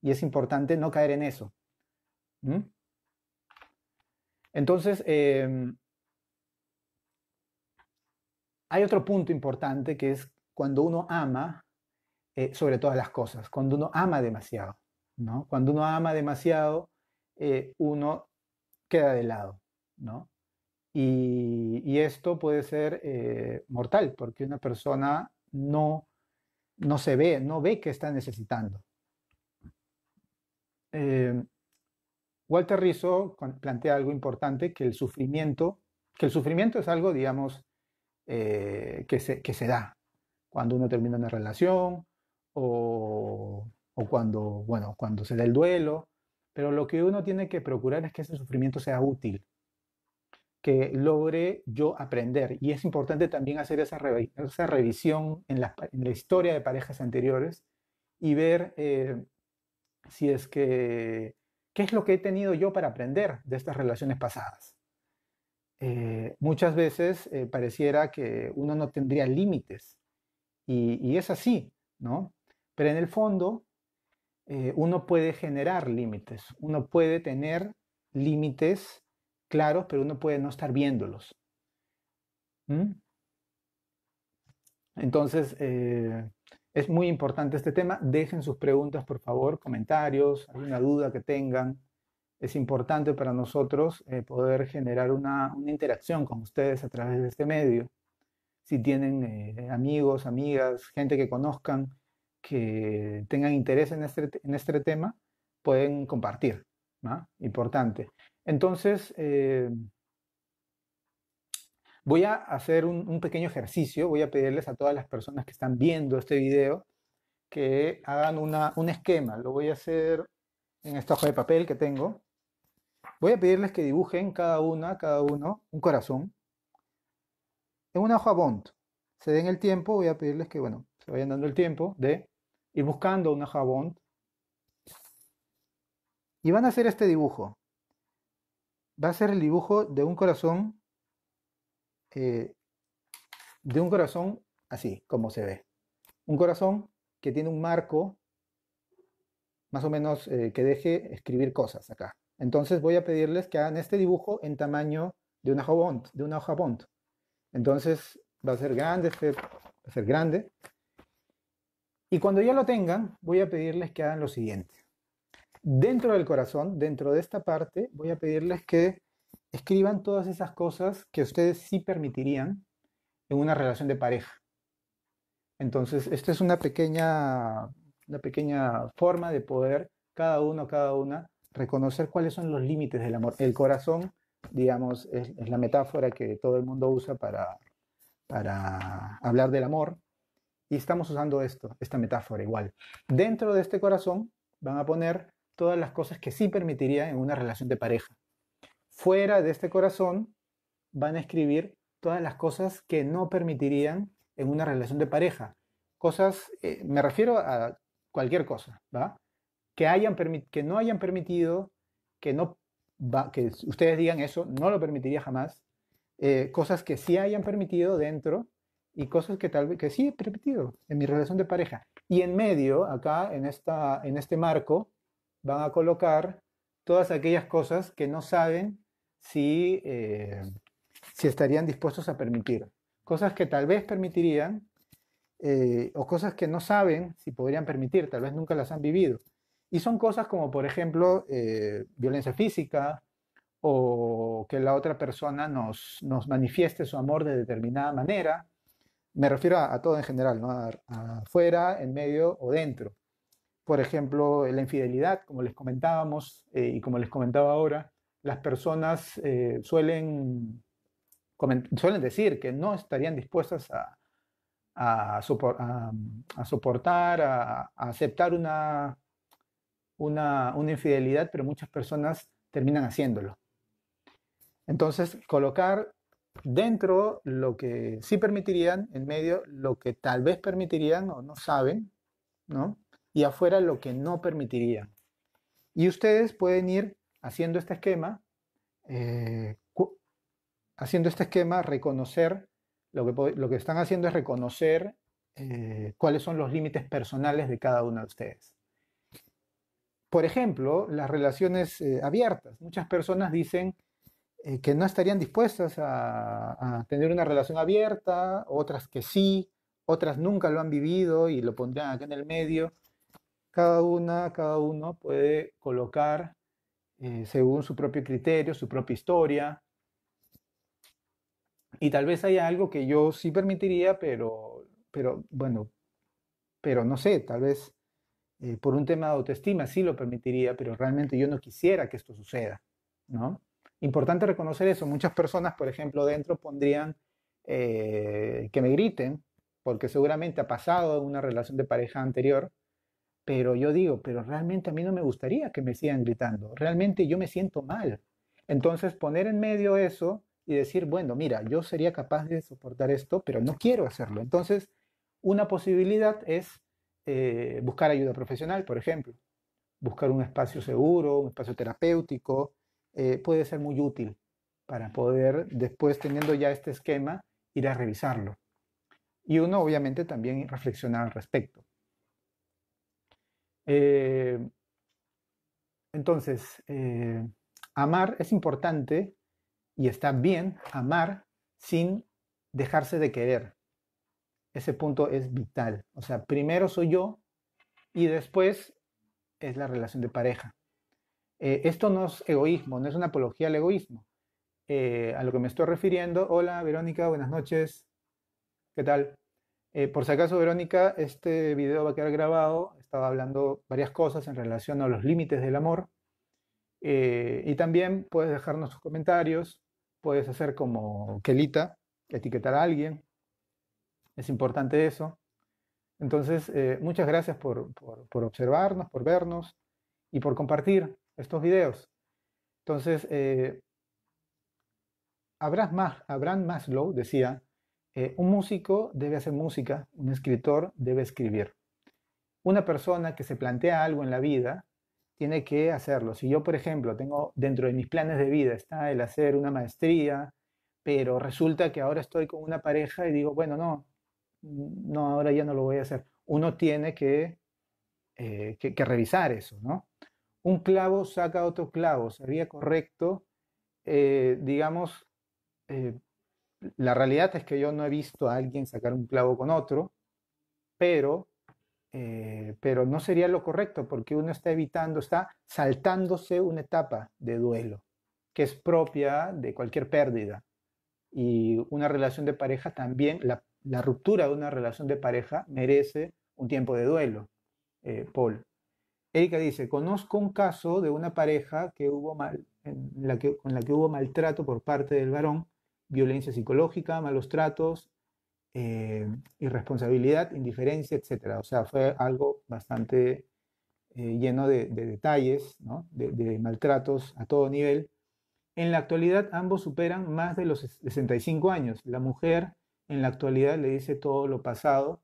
Y es importante no caer en eso. Entonces, em, hay otro punto importante que es cuando uno ama eh, sobre todas las cosas, cuando uno ama demasiado, ¿no? Cuando uno ama demasiado, eh, uno queda de lado, ¿no? Y, esto puede ser eh, mortal, porque una persona no, no se ve, no ve que está necesitando. Em, Walter Rizzo plantea algo importante, que el sufrimiento, que el sufrimiento es algo, digamos, eh, que, se, que, se, da cuando uno termina una relación o, cuando, bueno, cuando se da el duelo, pero lo que uno tiene que procurar es que ese sufrimiento sea útil, que logre yo aprender. Y es importante también hacer esa, esa revisión en la, historia de parejas anteriores y ver eh, si es que ¿Qué es lo que he tenido yo para aprender de estas relaciones pasadas? Eh, muchas veces eh, pareciera que uno no tendría límites y, es así, ¿no? Pero en el fondo eh, uno puede generar límites, uno puede tener límites claros, pero uno puede no estar viéndolos. ¿Mm? Entonces, es muy importante este tema. Dejen sus preguntas, por favor, comentarios, alguna duda que tengan. Es importante para nosotros eh, poder generar una, interacción con ustedes a través de este medio. Si tienen eh, amigos, amigas, gente que conozcan, que tengan interés en este, este tema, pueden compartir. Importante. Entonces, eh, voy a hacer un, pequeño ejercicio, voy a pedirles a todas las personas que están viendo este video que hagan un esquema. Lo voy a hacer en esta hoja de papel que tengo. Voy a pedirles que dibujen cada una, cada uno, un corazón en una hoja Bond. Se den el tiempo, voy a pedirles que, bueno, se vayan dando el tiempo de ir buscando una hoja Bond. Y van a hacer este dibujo. Va a ser el dibujo de un corazón eh, de un corazón así, como se ve. Un corazón que tiene un marco más o menos eh, que deje escribir cosas acá. Entonces voy a pedirles que hagan este dibujo en tamaño de una hoja bond, de una hoja bond. Entonces va a ser grande, este, va a ser grande. Y cuando ya lo tengan, voy a pedirles que hagan lo siguiente. Dentro del corazón, dentro de esta parte, voy a pedirles que escriban todas esas cosas que ustedes sí permitirían en una relación de pareja. Entonces, esta es una pequeña, una pequeña forma de poder cada uno, cada una, reconocer cuáles son los límites del amor. El corazón, digamos, es, la metáfora que todo el mundo usa para, para hablar del amor. Y estamos usando esto, esta metáfora igual. Dentro de este corazón van a poner todas las cosas que sí permitiría en una relación de pareja fuera de este corazón van a escribir todas las cosas que no permitirían en una relación de pareja. Cosas, eh, me refiero a cualquier cosa, ¿va? Que, hayan que no hayan permitido, que, no que ustedes digan eso, no lo permitiría jamás. Eh, cosas que sí hayan permitido dentro y cosas que tal que sí he permitido en mi relación de pareja. Y en medio, acá en, esta, en este marco, van a colocar todas aquellas cosas que no saben eh, si, estarían dispuestos a permitir. Cosas que tal vez permitirían eh, o cosas que no saben si podrían permitir, tal vez nunca las han vivido. Y son cosas como, por ejemplo, eh, violencia física o que la otra persona nos, manifieste su amor de determinada manera. Me refiero a, todo en general, ¿no? afuera, en medio o dentro. Por ejemplo, la infidelidad, como les comentábamos y como les comentaba ahora, las personas eh, suelen, suelen decir que no estarían dispuestas a, soportar, a, aceptar una, una, infidelidad, pero muchas personas terminan haciéndolo. Entonces, colocar dentro lo que sí permitirían, en medio lo que tal vez permitirían o no saben, ¿no? Y afuera lo que no permitirían. Y ustedes pueden ir haciendo este esquema, eh, haciendo este esquema, reconocer, lo que, lo que están haciendo es reconocer eh, cuáles son los límites personales de cada uno de ustedes. Por ejemplo, las relaciones eh, abiertas. Muchas personas dicen que no estarían dispuestas a, tener una relación abierta, otras que sí, otras nunca lo han vivido y lo pondrán acá en el medio. Cada una, cada uno puede colocar eh, según su propio criterio, su propia historia. Y tal vez haya algo que yo sí permitiría, pero, pero bueno, pero no sé, tal vez eh, por un tema de autoestima sí lo permitiría, pero realmente yo no quisiera que esto suceda, ¿no? Importante reconocer eso. Muchas personas, por ejemplo, dentro pondrían eh, que me griten, porque seguramente ha pasado en una relación de pareja anterior pero yo digo, pero realmente a mí no me gustaría que me sigan gritando, realmente yo me siento mal. Entonces poner en medio eso y decir, bueno, mira, yo sería capaz de soportar esto, pero no quiero hacerlo. Entonces, una posibilidad es eh, buscar ayuda profesional, por ejemplo, buscar un espacio seguro, un espacio terapéutico, eh, puede ser muy útil para poder después, teniendo ya este esquema, ir a revisarlo. Y uno obviamente también reflexionar al respecto. Eh, entonces, eh, amar es importante y está bien amar sin dejarse de querer. Ese punto es vital. O sea, primero soy yo y después es la relación de pareja. Eh, esto no es egoísmo, no es una apología al egoísmo. a lo que me estoy refiriendo, hola Verónica, buenas noches, ¿qué tal? Eh, por si acaso, Verónica, este video va a quedar grabado. Estaba hablando varias cosas en relación a los límites del amor. Eh, y también puedes dejarnos tus comentarios, puedes hacer como Kelita, etiquetar a alguien. Es importante eso. Entonces, eh, muchas gracias por, observarnos, por vernos y por compartir estos videos. Entonces, eh, habrás más, más, decía eh, un músico debe hacer música, un escritor debe escribir. Una persona que se plantea algo en la vida tiene que hacerlo. Si yo, por ejemplo, tengo dentro de mis planes de vida está el hacer una maestría, pero resulta que ahora estoy con una pareja y digo, bueno, no, no, ahora ya no lo voy a hacer. Uno tiene que, eh, revisar eso, ¿no? Un clavo saca otro clavo. Sería correcto, eh, digamos, la realidad es que yo no he visto a alguien sacar un clavo con otro, pero, eh, pero no sería lo correcto porque uno está evitando, está saltándose una etapa de duelo que es propia de cualquier pérdida. Y una relación de pareja también, la, ruptura de una relación de pareja merece un tiempo de duelo, eh, Paul. Erika dice, conozco un caso de una pareja que hubo mal, en la que, con la que hubo maltrato por parte del varón violencia psicológica, malos tratos, eh, irresponsabilidad, indiferencia, etc. O sea, fue algo bastante eh, lleno de, detalles, de, de, maltratos a todo nivel. En la actualidad ambos superan más de los 65 años. La mujer en la actualidad le dice todo lo pasado,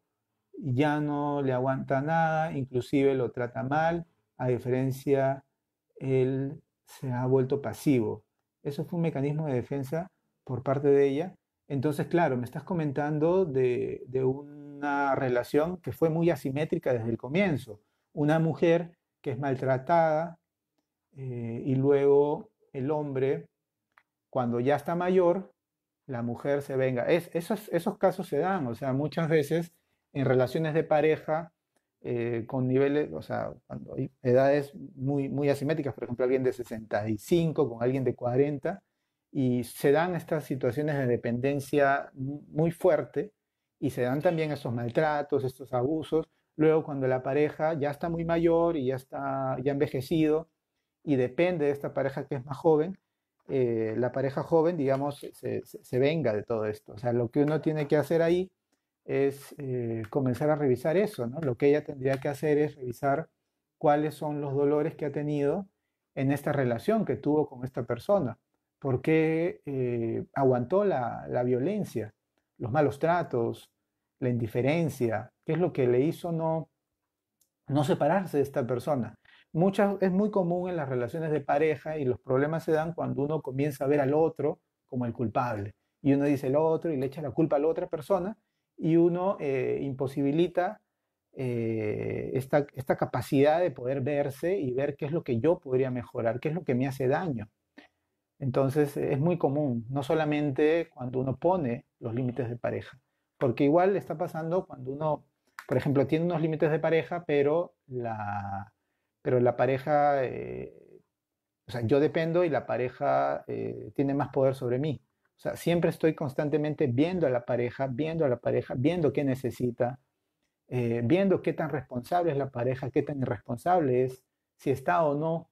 ya no le aguanta nada, inclusive lo trata mal, a diferencia él se ha vuelto pasivo. Eso fue un mecanismo de defensa por parte de ella. Entonces, claro, me estás comentando de, una relación que fue muy asimétrica desde el comienzo. Una mujer que es maltratada eh, y luego el hombre, cuando ya está mayor, la mujer se venga. Es, esos, esos casos se dan, o sea, muchas veces en relaciones de pareja eh, con niveles, o sea, edades muy, muy asimétricas, por ejemplo, alguien de 65 con alguien de 40, y se dan estas situaciones de dependencia muy fuerte y se dan también estos maltratos, estos abusos. Luego cuando la pareja ya está muy mayor y ya está envejecido y depende de esta pareja que es más joven, eh, la pareja joven, digamos, se, venga de todo esto. O sea, lo que uno tiene que hacer ahí es eh, comenzar a revisar eso, ¿no? Lo que ella tendría que hacer es revisar cuáles son los dolores que ha tenido en esta relación que tuvo con esta persona por qué eh, aguantó la, violencia, los malos tratos, la indiferencia, qué es lo que le hizo no, no separarse de esta persona. Muchas, es muy común en las relaciones de pareja y los problemas se dan cuando uno comienza a ver al otro como el culpable. Y uno dice el otro y le echa la culpa a la otra persona y uno eh, imposibilita eh, esta, esta capacidad de poder verse y ver qué es lo que yo podría mejorar, qué es lo que me hace daño. Entonces es muy común, no solamente cuando uno pone los límites de pareja, porque igual está pasando cuando uno, por ejemplo, tiene unos límites de pareja, pero la, pero la pareja, eh, o sea, yo dependo y la pareja eh, tiene más poder sobre mí. O sea, siempre estoy constantemente viendo a la pareja, viendo a la pareja, viendo qué necesita, eh, viendo qué tan responsable es la pareja, qué tan irresponsable es, si está o no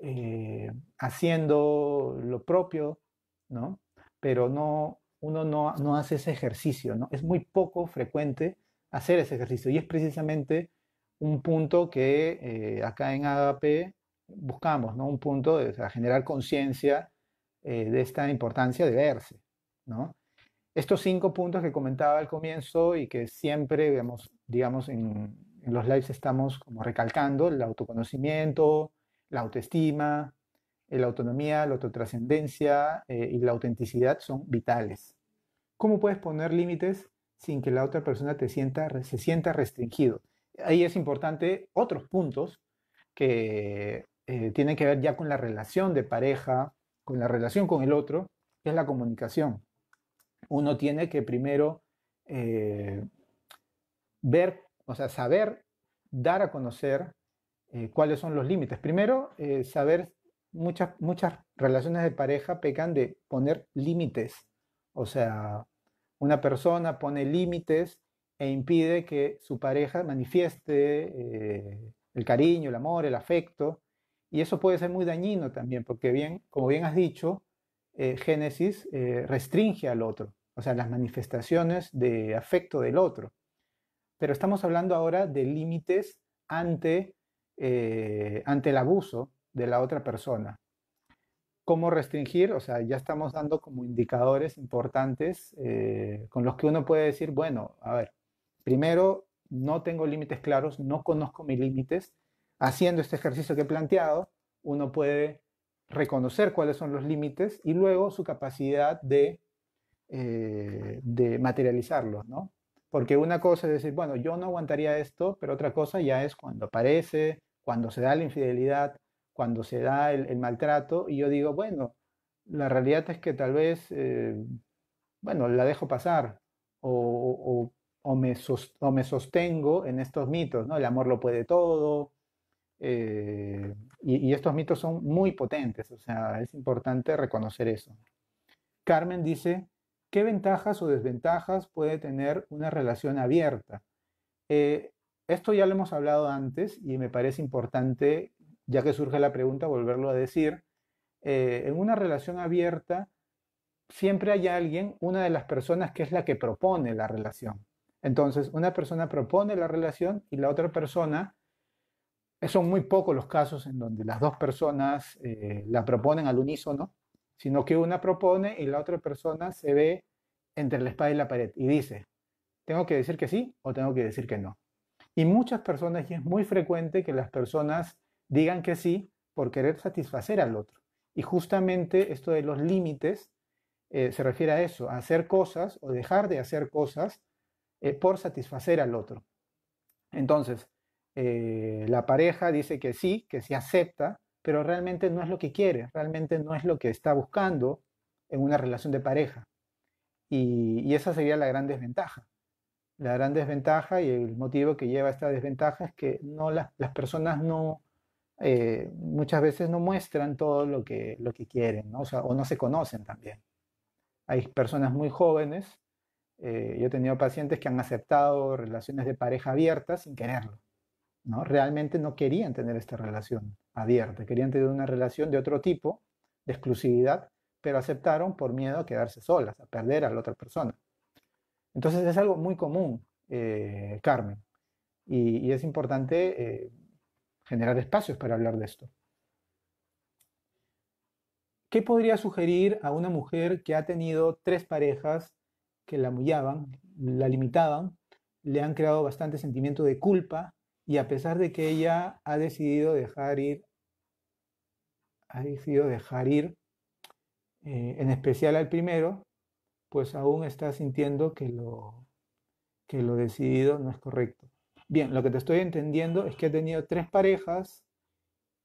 eh, haciendo lo propio, ¿no? Pero no, uno no, hace ese ejercicio, ¿no? Es muy poco frecuente hacer ese ejercicio y es precisamente un punto que eh, acá en AAP buscamos, ¿no? Un punto de generar conciencia eh, de esta importancia de verse, ¿no? Estos cinco puntos que comentaba al comienzo y que siempre, vemos digamos en, en los lives estamos como recalcando, el autoconocimiento, la autoestima, eh, la autonomía, la autotrascendencia eh, y la autenticidad son vitales. ¿Cómo puedes poner límites sin que la otra persona te sienta, se sienta restringido? Ahí es importante otros puntos que eh, tienen que ver ya con la relación de pareja, con la relación con el otro, que es la comunicación. Uno tiene que primero ver, o sea, saber dar a conocer eh, cuáles son los límites. Primero, eh, saber, muchas, muchas relaciones de pareja pecan de poner límites. O sea, una persona pone límites e impide que su pareja manifieste eh, el cariño, el amor, el afecto. Y eso puede ser muy dañino también, porque bien, como bien has dicho, Génesis restringe al otro, o sea, las manifestaciones de afecto del otro. Pero estamos hablando ahora de límites ante eh, ante el abuso de la otra persona. ¿Cómo restringir? O sea, ya estamos dando como indicadores importantes eh, con los que uno puede decir, bueno, a ver, primero, no tengo límites claros, no conozco mis límites. Haciendo este ejercicio que he planteado, uno puede reconocer cuáles son los límites y luego su capacidad de, eh, de materializarlos, ¿no? Porque una cosa es decir, bueno, yo no aguantaría esto, pero otra cosa ya es cuando aparece cuando se da la infidelidad, cuando se da el, maltrato, y yo digo, bueno, la realidad es que tal vez, eh, bueno, la dejo pasar o, me o, me sostengo en estos mitos, ¿no? El amor lo puede todo. Eh, y, estos mitos son muy potentes, o sea, es importante reconocer eso. Carmen dice, ¿qué ventajas o desventajas puede tener una relación abierta? Eh, esto ya lo hemos hablado antes y me parece importante, ya que surge la pregunta, volverlo a decir. Eh, en una relación abierta siempre hay alguien, una de las personas que es la que propone la relación. Entonces, una persona propone la relación y la otra persona, eh, son muy pocos los casos en donde las dos personas eh, la proponen al unísono, sino que una propone y la otra persona se ve entre la espada y la pared y dice, ¿tengo que decir que sí o tengo que decir que no? Y muchas personas, y es muy frecuente que las personas digan que sí por querer satisfacer al otro. Y justamente esto de los límites eh, se refiere a eso, hacer cosas o dejar de hacer cosas eh, por satisfacer al otro. Entonces, eh, la pareja dice que sí, que se acepta, pero realmente no es lo que quiere, realmente no es lo que está buscando en una relación de pareja. y esa sería la gran desventaja la gran desventaja y el motivo que lleva a esta desventaja es que no las, personas no eh, muchas veces no muestran todo lo que, lo que quieren, O, no se conocen también. Hay personas muy jóvenes, eh, yo he tenido pacientes que han aceptado relaciones de pareja abiertas sin quererlo, ¿no? Realmente no querían tener esta relación abierta, querían tener una relación de otro tipo, de exclusividad, pero aceptaron por miedo a quedarse solas, a perder a la otra persona. Entonces es algo muy común, eh, Carmen, y, es importante eh, generar espacios para hablar de esto. ¿Qué podría sugerir a una mujer que ha tenido tres parejas que la mullaban, la limitaban, le han creado bastante sentimiento de culpa y a pesar de que ella ha decidido dejar ir, ha decidido dejar ir, eh, en especial al primero, pues aún está sintiendo que lo, que lo decidido no es correcto. Bien, lo que te estoy entendiendo es que ha tenido tres parejas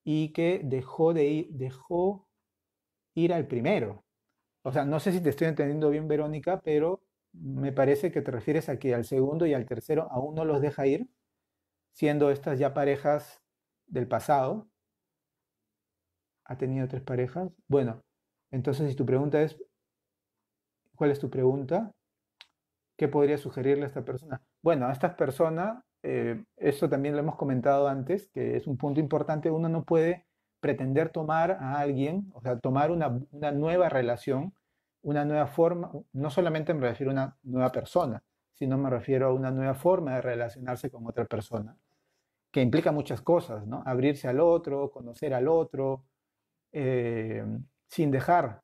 y que dejó de ir, dejó ir al primero. O sea, no sé si te estoy entendiendo bien, Verónica, pero me parece que te refieres aquí al segundo y al tercero aún no los deja ir, siendo estas ya parejas del pasado. Ha tenido tres parejas. Bueno, entonces si tu pregunta es, ¿Cuál es tu pregunta? ¿Qué podría sugerirle a esta persona? Bueno, a estas personas, eh, esto eso también lo hemos comentado antes, que es un punto importante, uno no puede pretender tomar a alguien, o sea, tomar una, nueva relación, una nueva forma, no solamente me refiero a una nueva persona, sino me refiero a una nueva forma de relacionarse con otra persona, que implica muchas cosas, ¿no? Abrirse al otro, conocer al otro, eh, sin dejar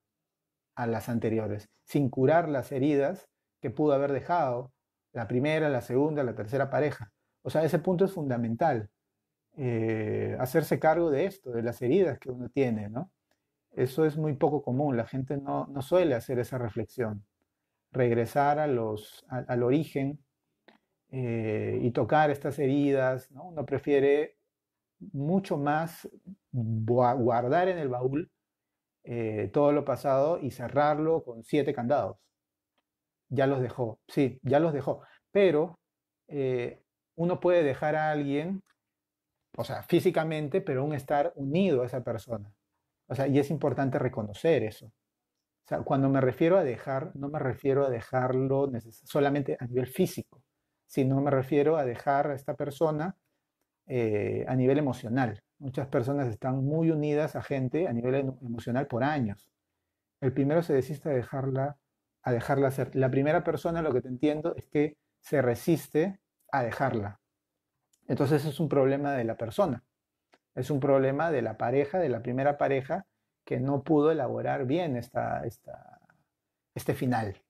a las anteriores, sin curar las heridas que pudo haber dejado la primera, la segunda, la tercera pareja. O sea, ese punto es fundamental, eh, hacerse cargo de esto, de las heridas que uno tiene, ¿no? Eso es muy poco común, la gente no, suele hacer esa reflexión, regresar a los, al origen eh, y tocar estas heridas, ¿no? Uno prefiere mucho más guardar en el baúl eh, todo lo pasado y cerrarlo con siete candados. Ya los dejó, sí, ya los dejó. Pero eh, uno puede dejar a alguien, o sea, físicamente, pero un estar unido a esa persona. O sea, y es importante reconocer eso. O sea, cuando me refiero a dejar, no me refiero a dejarlo solamente a nivel físico, sino me refiero a dejar a esta persona eh, a nivel emocional. Muchas personas están muy unidas a gente a nivel emocional por años. El primero se desiste a dejarla, a dejarla ser. La primera persona, lo que te entiendo, es que se resiste a dejarla. Entonces es un problema de la persona. Es un problema de la pareja, de la primera pareja, que no pudo elaborar bien esta, esta, este final.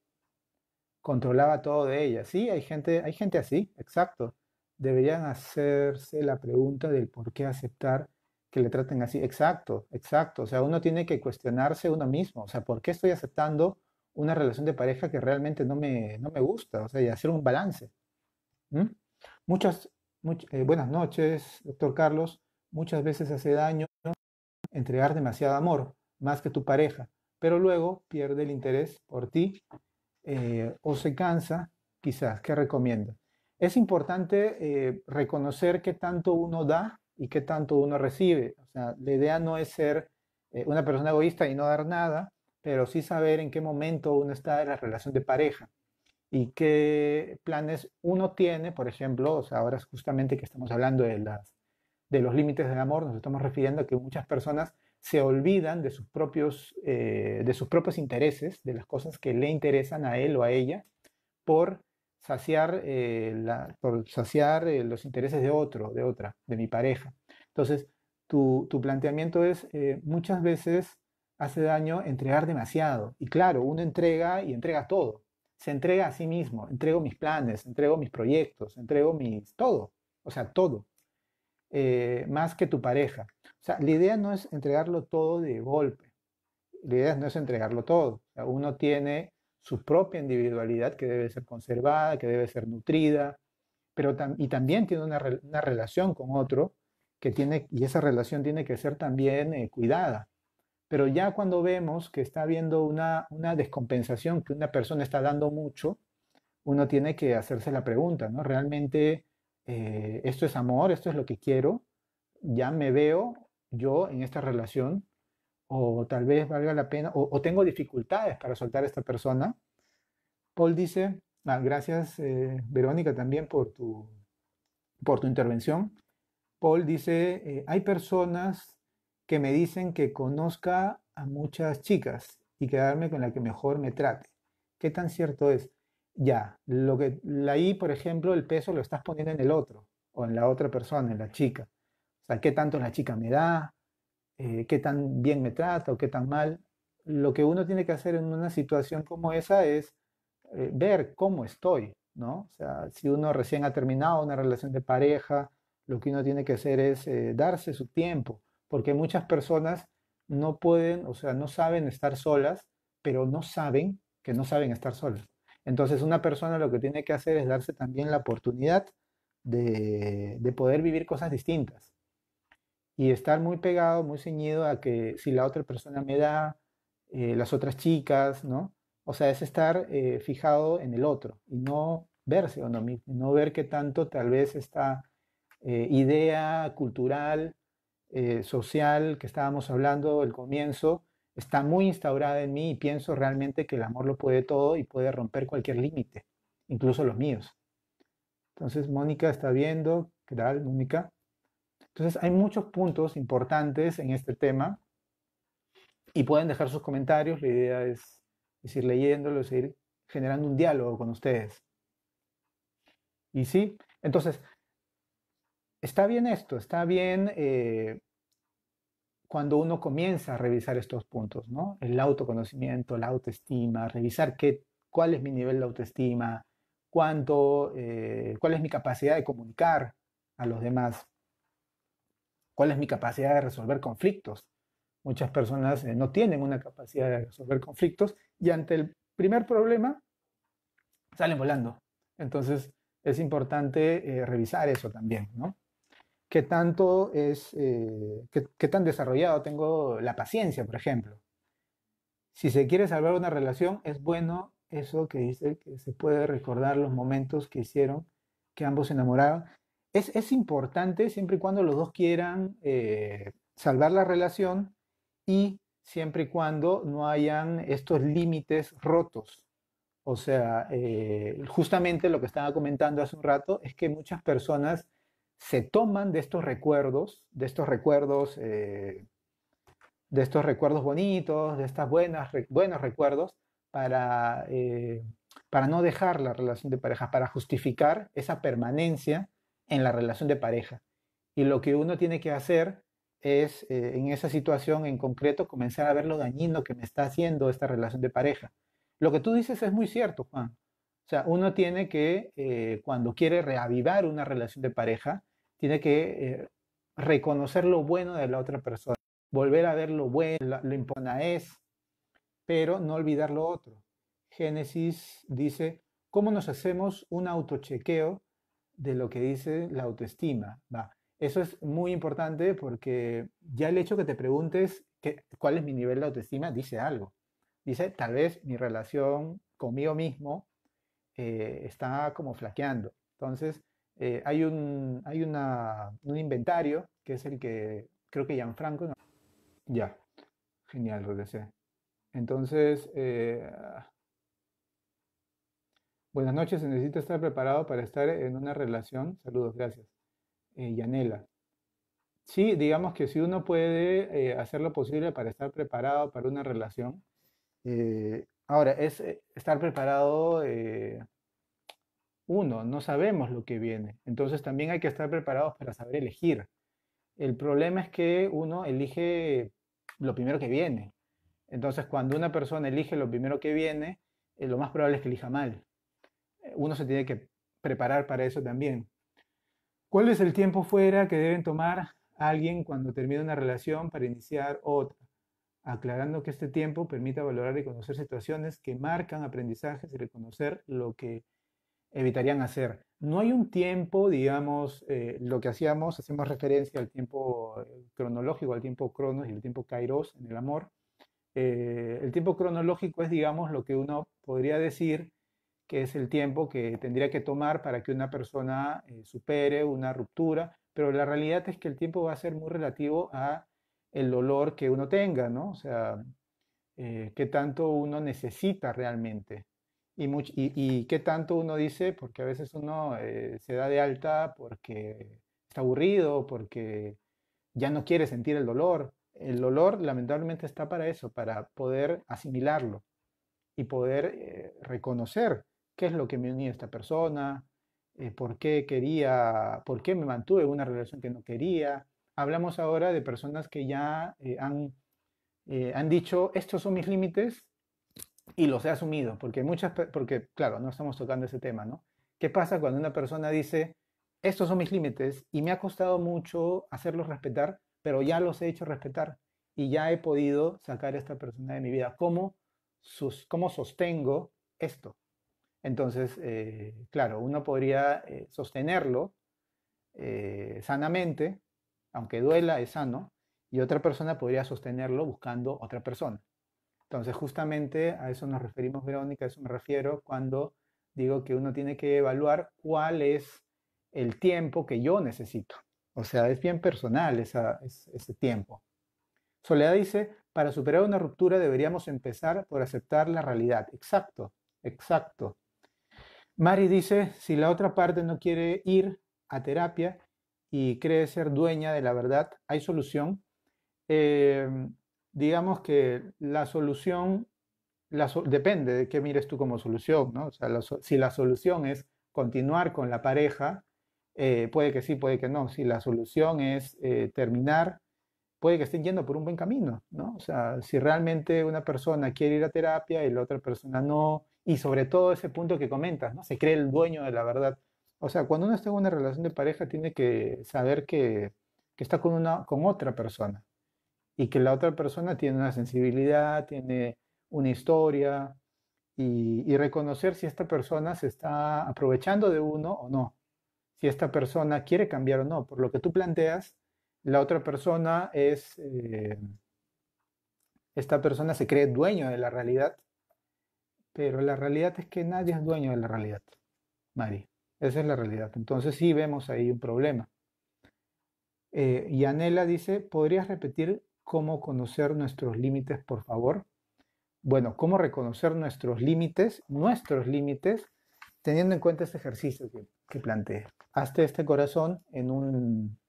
Controlaba todo de ella. Sí, hay gente, hay gente así, exacto deberían hacerse la pregunta del por qué aceptar que le traten así. Exacto, exacto. O sea, uno tiene que cuestionarse uno mismo. O sea, ¿por qué estoy aceptando una relación de pareja que realmente no me, gusta? O sea, y hacer un balance. Muchas, eh, buenas noches, doctor Carlos. Muchas veces hace daño entregar demasiado amor, más que tu pareja, pero luego pierde el interés por ti eh, o se cansa, quizás. ¿Qué recomienda? es importante eh, reconocer qué tanto uno da y qué tanto uno recibe. O sea, la idea no es ser eh, una persona egoísta y no dar nada, pero sí saber en qué momento uno está en la relación de pareja y qué planes uno tiene, por ejemplo, o sea, ahora es justamente que estamos hablando de, de los límites del amor, nos estamos refiriendo a que muchas personas se olvidan de sus propios, eh, de sus propios intereses, de las cosas que le interesan a él o a ella, por saciar, eh, por saciar eh, los intereses de otro, de otra, de mi pareja. Entonces, tu, planteamiento es, eh, muchas veces hace daño entregar demasiado. Y claro, uno entrega y entrega todo. Se entrega a sí mismo, entrego mis planes, entrego mis proyectos, entrego mis... todo, o sea, todo. más que tu pareja. O sea, la idea no es entregarlo todo de golpe. La idea no es entregarlo todo. uno tiene su propia individualidad que debe ser conservada, que debe ser nutrida, pero y también tiene una, relación con otro que tiene, y esa relación tiene que ser también eh, cuidada. Pero ya cuando vemos que está habiendo una, descompensación, que una persona está dando mucho, uno tiene que hacerse la pregunta, ¿no? ¿Realmente eh, esto es amor? ¿Esto es lo que quiero? ¿Ya me veo yo en esta relación? o tal vez valga la pena, o, tengo dificultades para soltar a esta persona. Paul dice, ah, gracias eh, Verónica también por tu, por tu intervención. Paul dice, eh, hay personas que me dicen que conozca a muchas chicas y quedarme con la que mejor me trate. ¿Qué tan cierto es? Ya, lo que ahí, por ejemplo, el peso lo estás poniendo en el otro o en la otra persona, en la chica. O sea, ¿qué tanto la chica me da? Eh, qué tan bien me trata o qué tan mal. Lo que uno tiene que hacer en una situación como esa es eh, ver cómo estoy, ¿no? O sea, si uno recién ha terminado una relación de pareja, lo que uno tiene que hacer es eh, darse su tiempo, porque muchas personas no pueden, o sea, no saben estar solas, pero no saben que no saben estar solas. Entonces, una persona lo que tiene que hacer es darse también la oportunidad de poder vivir cosas distintas y estar muy pegado, muy ceñido a que si la otra persona me da, eh, las otras chicas, ¿no? O sea, es estar eh, fijado en el otro y no verse o no, ver qué tanto tal vez esta eh, idea cultural, social que estábamos hablando al comienzo, está muy instaurada en mí y pienso realmente que el amor lo puede todo y puede romper cualquier límite, incluso los míos. Entonces, Mónica está viendo, ¿qué tal, Mónica? Entonces, hay muchos puntos importantes en este tema y pueden dejar sus comentarios. La idea es, ir leyéndolos, ir generando un diálogo con ustedes. Y sí, entonces, está bien esto, está bien eh, cuando uno comienza a revisar estos puntos, ¿no? El autoconocimiento, la autoestima, revisar qué, cuál es mi nivel de autoestima, cuánto, eh, cuál es mi capacidad de comunicar a los demás. ¿Cuál es mi capacidad de resolver conflictos? Muchas personas eh, no tienen una capacidad de resolver conflictos y ante el primer problema salen volando. Entonces es importante eh, revisar eso también, ¿no? ¿Qué tanto es, eh, qué, qué tan desarrollado tengo la paciencia, por ejemplo? Si se quiere salvar una relación, es bueno eso que dice que se puede recordar los momentos que hicieron que ambos se enamoraron es, importante siempre y cuando los dos quieran eh, salvar la relación y siempre y cuando no hayan estos límites rotos. O sea, eh, justamente lo que estaba comentando hace un rato es que muchas personas se toman de estos recuerdos, de estos recuerdos, eh, de estos recuerdos bonitos, de estos buenas, buenos recuerdos, para, para no dejar la relación de pareja, para justificar esa permanencia en la relación de pareja. Y lo que uno tiene que hacer es, eh, en esa situación en concreto, comenzar a ver lo dañino que me está haciendo esta relación de pareja. Lo que tú dices es muy cierto, Juan. O sea, uno tiene que, eh, cuando quiere reavivar una relación de pareja, tiene que eh, reconocer lo bueno de la otra persona, volver a ver lo bueno, lo impona es, pero no olvidar lo otro. Génesis dice, ¿cómo nos hacemos un autochequeo de lo que dice la autoestima. Eso es muy importante porque ya el hecho que te preguntes cuál es mi nivel de autoestima dice algo. Dice, tal vez mi relación conmigo mismo eh, está como flaqueando. Entonces, eh, hay, un, hay un inventario que es el que creo que Gianfranco. No. Ya, genial, regresé. Entonces, eh, Buenas noches, ¿se necesita estar preparado para estar en una relación. Saludos, gracias. Eh, Yanela. Sí, digamos que si uno puede eh, hacer lo posible para estar preparado para una relación. Eh, ahora, es estar preparado uno, no sabemos lo que viene. Entonces también hay que estar preparados para saber elegir. El problema es que uno elige lo primero que viene. Entonces, cuando una persona elige lo primero que viene, lo más probable es que elija mal uno se tiene que preparar para eso también. ¿Cuál es el tiempo fuera que deben tomar alguien cuando termina una relación para iniciar otra? Aclarando que este tiempo permita valorar y conocer situaciones que marcan aprendizajes y reconocer lo que evitarían hacer. No hay un tiempo, digamos, eh, lo que hacíamos, hacemos referencia al tiempo eh, cronológico, al tiempo cronos y al tiempo kairos en el amor. Eh, el tiempo cronológico es, digamos, lo que uno podría decir que es el tiempo que tendría que tomar para que una persona eh, supere una ruptura, pero la realidad es que el tiempo va a ser muy relativo a el dolor que uno tenga, ¿no? O sea, eh, qué tanto uno necesita realmente y, y, qué tanto uno dice, porque a veces uno eh, se da de alta porque está aburrido, porque ya no quiere sentir el dolor. El dolor lamentablemente está para eso, para poder asimilarlo y poder reconocer qué es lo que me unía a esta persona, eh, por qué quería, por qué me mantuve en una relación que no quería. Hablamos ahora de personas que ya eh, han, eh, han dicho, estos son mis límites y los he asumido, porque muchas, porque claro, no estamos tocando ese tema, ¿no? ¿Qué pasa cuando una persona dice, estos son mis límites y me ha costado mucho hacerlos respetar, pero ya los he hecho respetar y ya he podido sacar a esta persona de mi vida? ¿Cómo, sus, cómo sostengo esto? Entonces, eh, claro, uno podría eh, sostenerlo eh, sanamente, aunque duela, es sano, y otra persona podría sostenerlo buscando otra persona. Entonces, justamente a eso nos referimos, Verónica, a eso me refiero cuando digo que uno tiene que evaluar cuál es el tiempo que yo necesito. O sea, es bien personal ese tiempo. Soledad dice, para superar una ruptura deberíamos empezar por aceptar la realidad. Exacto, exacto. Mari dice, si la otra parte no quiere ir a terapia y cree ser dueña de la verdad, ¿hay solución? Eh, digamos que la solución depende de qué mires tú como solución, ¿no? O sea, si la solución es continuar con la pareja, eh, puede que sí, puede que no. Si la solución es eh, terminar, puede que estén yendo por un buen camino, ¿no? O sea, si realmente una persona quiere ir a terapia y la otra persona no, y sobre todo ese punto que comentas, ¿no? Se cree el dueño de la verdad. O sea, cuando uno está en una relación de pareja tiene que saber que, que está con, una, con otra persona y que la otra persona tiene una sensibilidad, tiene una historia y, reconocer si esta persona se está aprovechando de uno o no, si esta persona quiere cambiar o no. Por lo que tú planteas, la otra persona es, eh, esta persona se cree dueño de la realidad pero la realidad es que nadie es dueño de la realidad, Mari. Esa es la realidad. Entonces sí vemos ahí un problema. Eh, y Anela dice, ¿podrías repetir cómo conocer nuestros límites, por favor? Bueno, ¿cómo reconocer nuestros límites? Nuestros límites, teniendo en cuenta este ejercicio que, que planteé. Hazte este corazón en, un,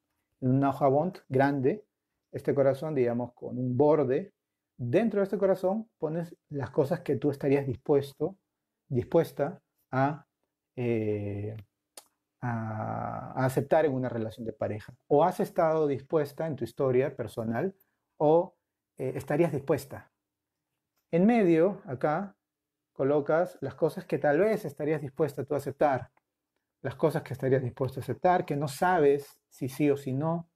en una hoja bond grande, este corazón, digamos, con un borde dentro de este corazón pones las cosas que tú estarías dispuesto, dispuesta eh, a, a, aceptar en una relación de pareja. O has estado dispuesta en tu historia personal o eh, estarías dispuesta. En medio, acá, colocas las cosas que tal vez estarías dispuesta tú a aceptar, las cosas que estarías dispuesta a aceptar, que no sabes si sí o si no,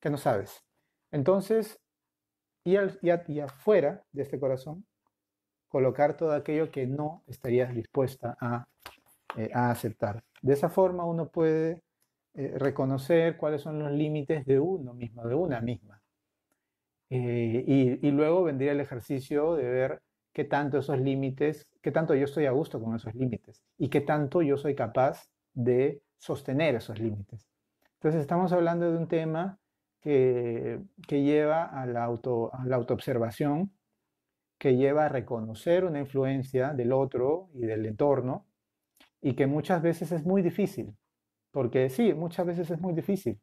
que no sabes. Entonces, y, afuera de este corazón colocar todo aquello que no estarías dispuesta eh, a, aceptar. De esa forma uno puede eh, reconocer cuáles son los límites de uno mismo, de una misma. Eh, y, y, luego vendría el ejercicio de ver qué tanto esos límites, qué tanto yo estoy a gusto con esos límites y qué tanto yo soy capaz de sostener esos límites. Entonces estamos hablando de un tema que, lleva a la, auto, la autoobservación, que lleva a reconocer una influencia del otro y del entorno, y que muchas veces es muy difícil, porque sí, muchas veces es muy difícil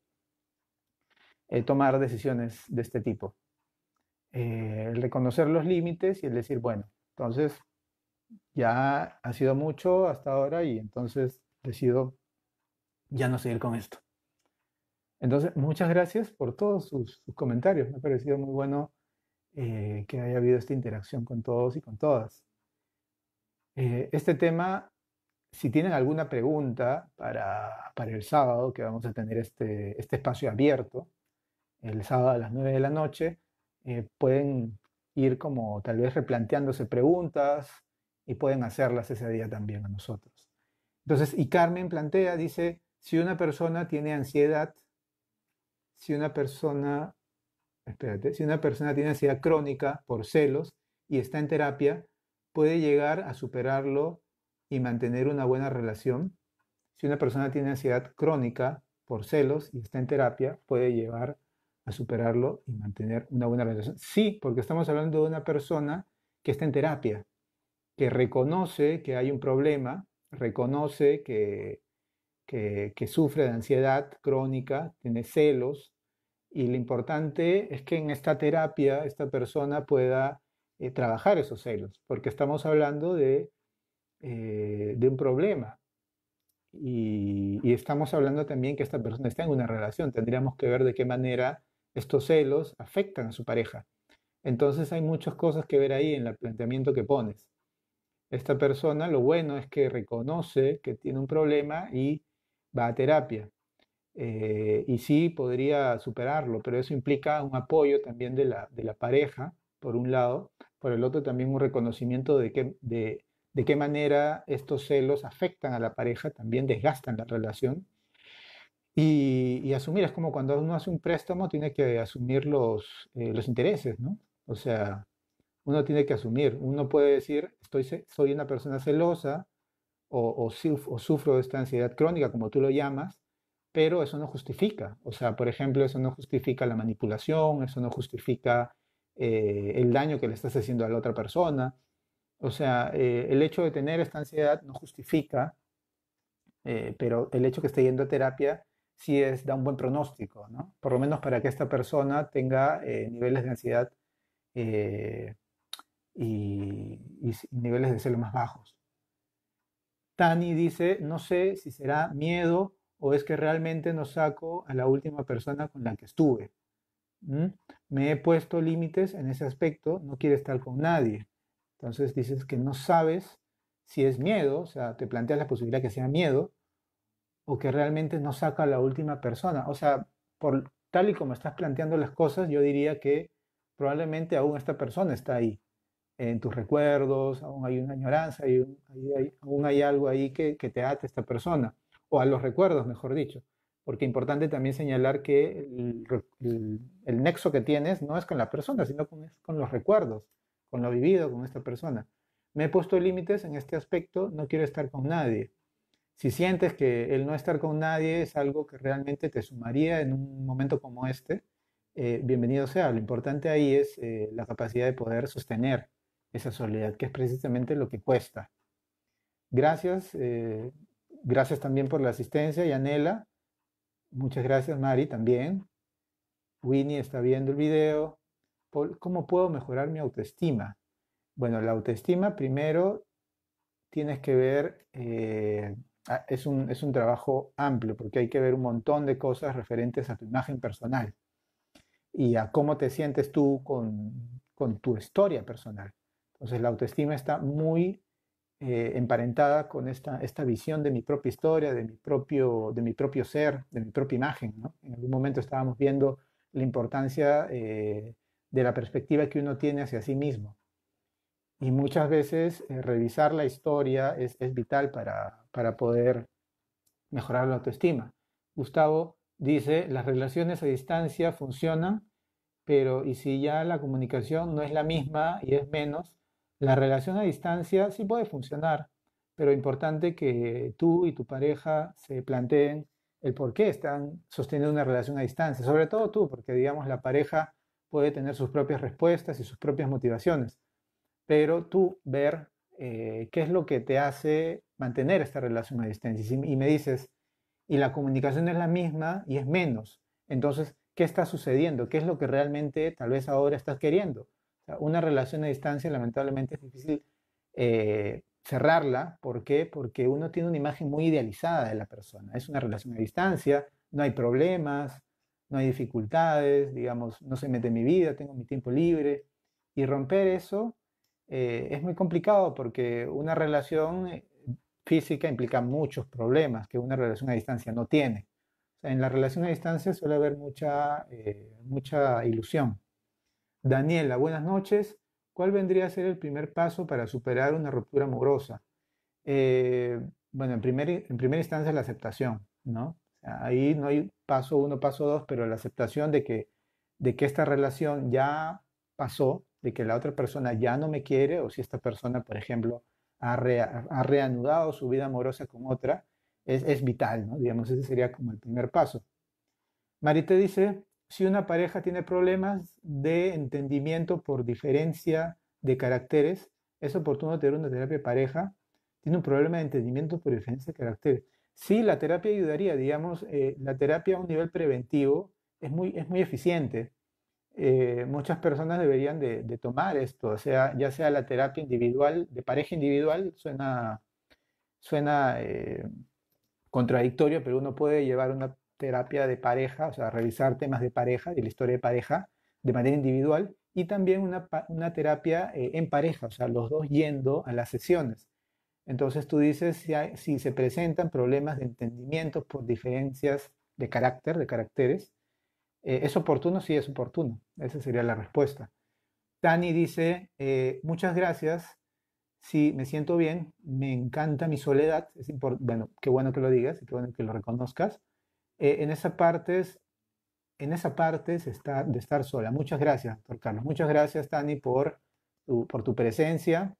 eh, tomar decisiones de este tipo. Eh, el reconocer los límites y el decir, bueno, entonces ya ha sido mucho hasta ahora y entonces decido ya no seguir con esto. Entonces, muchas gracias por todos sus, comentarios. Me ha parecido muy bueno eh, que haya habido esta interacción con todos y con todas. Eh, este tema, si tienen alguna pregunta para, para, el sábado, que vamos a tener este, este espacio abierto, el sábado a las 9 de la noche, eh, pueden ir como tal vez replanteándose preguntas y pueden hacerlas ese día también a nosotros. Entonces, y Carmen plantea, dice, si una persona tiene ansiedad, si una persona, espérate, si una persona tiene ansiedad crónica por celos y está en terapia, puede llegar a superarlo y mantener una buena relación. Si una persona tiene ansiedad crónica por celos y está en terapia, puede llegar a superarlo y mantener una buena relación. Sí, porque estamos hablando de una persona que está en terapia, que reconoce que hay un problema, reconoce que que, sufre de ansiedad crónica, tiene celos, y lo importante es que en esta terapia esta persona pueda eh, trabajar esos celos, porque estamos hablando de, eh, de un problema. Y, y, estamos hablando también que esta persona está en una relación. Tendríamos que ver de qué manera estos celos afectan a su pareja. Entonces hay muchas cosas que ver ahí en el planteamiento que pones. Esta persona, lo bueno es que reconoce que tiene un problema y va a terapia. Eh, y sí podría superarlo, pero eso implica un apoyo también de la, de la pareja, por un lado, por el otro también un reconocimiento de, que, de, qué manera estos celos afectan a la pareja, también desgastan la relación. Y, y asumir, es como cuando uno hace un préstamo, tiene que asumir los, eh, los intereses, ¿no? O sea, uno tiene que asumir, uno puede decir, estoy, soy una persona celosa, o, o, sufro de esta ansiedad crónica, como tú lo llamas, pero eso no justifica. O sea, por ejemplo, eso no justifica la manipulación, eso no justifica eh, el daño que le estás haciendo a la otra persona. O sea, eh, el hecho de tener esta ansiedad no justifica, eh, pero el hecho que esté yendo a terapia sí es, da un buen pronóstico, ¿no? Por lo menos para que esta persona tenga niveles de ansiedad y, niveles de celos más bajos. Tani dice, no sé si será miedo o es que realmente no saco a la última persona con la que estuve. Me he puesto límites en ese aspecto, no quiero estar con nadie. Entonces dices que no sabes si es miedo, o sea, te planteas la posibilidad que sea miedo, o que realmente no saca a la última persona. O sea, por tal y como estás planteando las cosas, yo diría que probablemente aún esta persona está ahí en tus recuerdos, aún hay una añoranza, hay aún hay algo ahí que, te ate a esta persona, o a los recuerdos, mejor dicho. Porque es importante también señalar que el, nexo que tienes no es con la persona, sino con, con los recuerdos, con lo vivido con esta persona. Me he puesto límites en este aspecto, no quiero estar con nadie. Si sientes que el no estar con nadie es algo que realmente te sumaría en un momento como este, eh, bienvenido sea. Lo importante ahí es eh, la capacidad de poder sostener esa soledad, que es precisamente lo que cuesta. Gracias, eh, gracias también por la asistencia, Yanela. Muchas gracias, Mari, también. Winnie está viendo el video. ¿Cómo puedo mejorar mi autoestima? Bueno, la autoestima primero tienes que ver, eh, ah, es, un, trabajo amplio, porque hay que ver un montón de cosas referentes a tu imagen personal y a cómo te sientes tú con, con tu historia personal. Entonces la autoestima está muy eh, emparentada con esta, esta visión de mi propia historia, de mi propio, de mi propio ser, de mi propia imagen. En algún momento estábamos viendo la importancia eh, de la perspectiva que uno tiene hacia sí mismo. Y muchas veces eh, revisar la historia es, es vital para, para poder mejorar la autoestima. Gustavo dice, las relaciones a distancia funcionan, pero ¿y si ya la comunicación no es la misma y es menos? La relación a distancia sí puede funcionar, pero importante que tú y tu pareja se planteen el por qué están sosteniendo una relación a distancia, sobre todo tú, porque digamos la pareja puede tener sus propias respuestas y sus propias motivaciones, pero tú ver eh, qué es lo que te hace mantener esta relación a distancia. y me dices, y la comunicación es la misma y es menos, entonces, ¿qué está sucediendo? ¿Qué es lo que realmente tal vez ahora estás queriendo? una relación a distancia lamentablemente es difícil eh, cerrarla. ¿Por qué? Porque uno tiene una imagen muy idealizada de la persona. Es una relación a distancia, no hay problemas, no hay dificultades, digamos, no se mete en mi vida, tengo mi tiempo libre. Y romper eso eh, es muy complicado porque una relación eh, física implica muchos problemas que una relación a distancia no tiene. en la relación a distancia suele haber mucha, mucha ilusión. Daniela, buenas noches. ¿Cuál vendría a ser el primer paso para superar una ruptura amorosa? Eh, bueno, en, primer, en primera instancia la aceptación, ¿no? Ahí no hay paso uno, paso dos, pero la aceptación de que, de que esta relación ya pasó, de que la otra persona ya no me quiere, o si esta persona, por ejemplo, ha, reanudado su vida amorosa con otra, es, es, vital, ¿no? Digamos, ese sería como el primer paso. Marita dice, si una pareja tiene problemas de entendimiento por diferencia de caracteres, es oportuno tener una terapia de pareja. Tiene un problema de entendimiento por diferencia de caracteres. Sí, la terapia ayudaría, digamos, eh, la terapia a un nivel preventivo es muy, es muy eficiente. Eh, muchas personas deberían de, tomar esto, o sea, ya sea la terapia individual, de pareja individual, suena, suena eh, contradictorio, pero uno puede llevar una terapia de pareja, o sea, revisar temas de pareja, y la historia de pareja, de manera individual, y también una, terapia eh, en pareja, o sea, los dos yendo a las sesiones. Entonces tú dices si, se presentan problemas de entendimiento por diferencias de carácter, de caracteres, eh, ¿es oportuno? Sí, es oportuno. Esa sería la respuesta. Tani dice, eh, muchas gracias, sí, me siento bien, me encanta mi soledad, bueno, qué bueno que lo digas y qué bueno que lo reconozcas. Eh, en, esa parte en esa parte de estar sola. Muchas gracias, doctor Carlos. Muchas gracias, Tani, por tu, por tu presencia.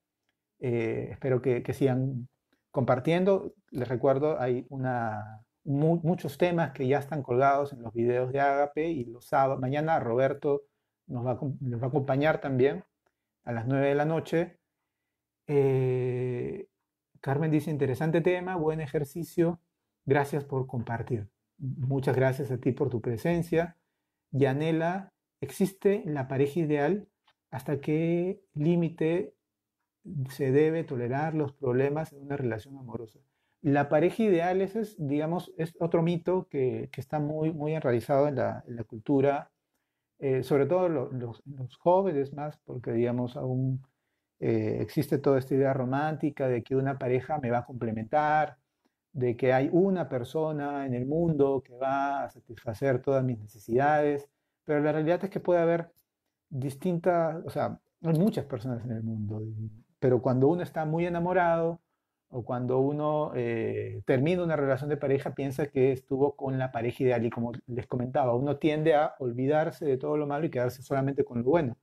Eh, espero que, sigan compartiendo. Les recuerdo, hay una, muchos temas que ya están colgados en los videos de Agape y los sábados. Mañana Roberto nos va, nos va a acompañar también a las 9 de la noche. Eh, Carmen dice, interesante tema, buen ejercicio. Gracias por compartir. Muchas gracias a ti por tu presencia. Yanela, ¿existe la pareja ideal? ¿Hasta qué límite se debe tolerar los problemas en una relación amorosa? La pareja ideal, es, digamos, es otro mito que, está muy, muy enraizado en la, cultura, eh, sobre todo en los, jóvenes más, porque, digamos, aún eh, existe toda esta idea romántica de que una pareja me va a complementar, de que hay una persona en el mundo que va a satisfacer todas mis necesidades, pero la realidad es que puede haber distintas, o sea, hay muchas personas en el mundo, pero cuando uno está muy enamorado o cuando uno eh, termina una relación de pareja piensa que estuvo con la pareja ideal y como les comentaba, uno tiende a olvidarse de todo lo malo y quedarse solamente con lo bueno.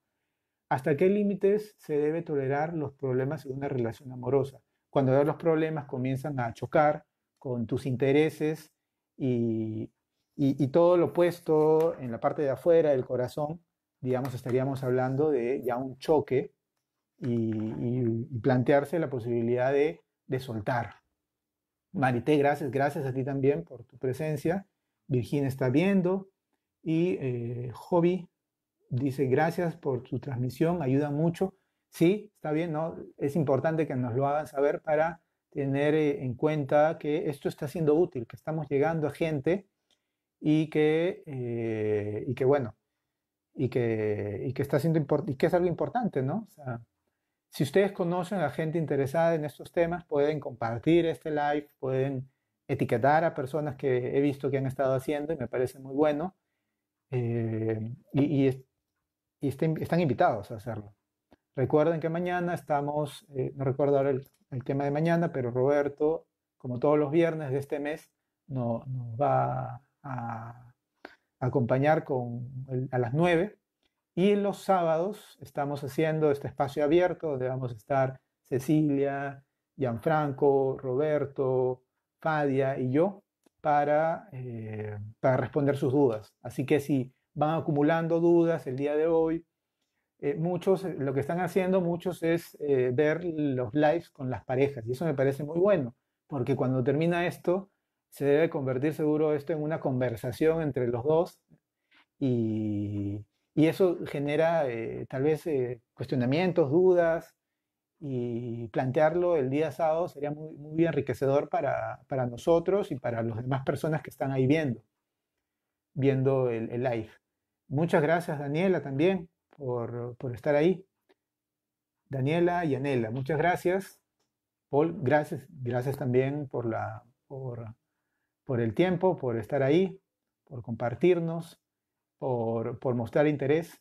¿Hasta qué límites se debe tolerar los problemas en una relación amorosa? Cuando los problemas comienzan a chocar, con tus intereses y, todo lo puesto en la parte de afuera del corazón, digamos, estaríamos hablando de ya un choque y, plantearse la posibilidad de, soltar. Marité, gracias, gracias a ti también por tu presencia. Virginia está viendo y eh, Hobby dice gracias por tu transmisión, ayuda mucho. Sí, está bien, ¿no? Es importante que nos lo hagan saber para tener eh, en cuenta que esto está siendo útil, que estamos llegando a gente y que, eh, y que bueno, y que, está siendo y que es algo importante, ¿no? si ustedes conocen a gente interesada en estos temas, pueden compartir este live, pueden etiquetar a personas que he visto que han estado haciendo y me parece muy bueno. Eh, y, están invitados a hacerlo. Recuerden que mañana estamos, no recuerdo ahora el, el tema de mañana, pero Roberto, como todos los viernes de este mes, nos, va a, acompañar con a las 9. Y los sábados estamos haciendo este espacio abierto donde vamos a estar Cecilia, Gianfranco, Roberto, Fadia y yo para, eh, para responder sus dudas. Así que si van acumulando dudas el día de hoy eh, muchos, eh, lo que están haciendo muchos es eh, ver los lives con las parejas y eso me parece muy bueno, porque cuando termina esto, se debe convertir seguro esto en una conversación entre los dos y, eso genera tal vez cuestionamientos, dudas y plantearlo el día sábado sería muy, enriquecedor para, nosotros y para las demás personas que están ahí viendo, viendo el live. Muchas gracias Daniela también por, estar ahí. Daniela y Anela, muchas gracias. Paul, gracias. Gracias también por, la, por, el tiempo, por estar ahí, por compartirnos, por, mostrar interés.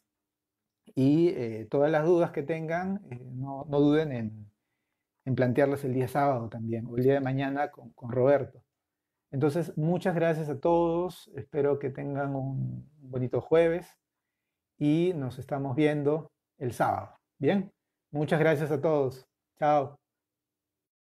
Y eh, todas las dudas que tengan, eh, no, no, duden en, en, plantearlas el día sábado también, o el día de mañana con, con Roberto. Entonces, muchas gracias a todos. Espero que tengan un bonito jueves y nos estamos viendo el sábado. Bien, muchas gracias a todos. Chao.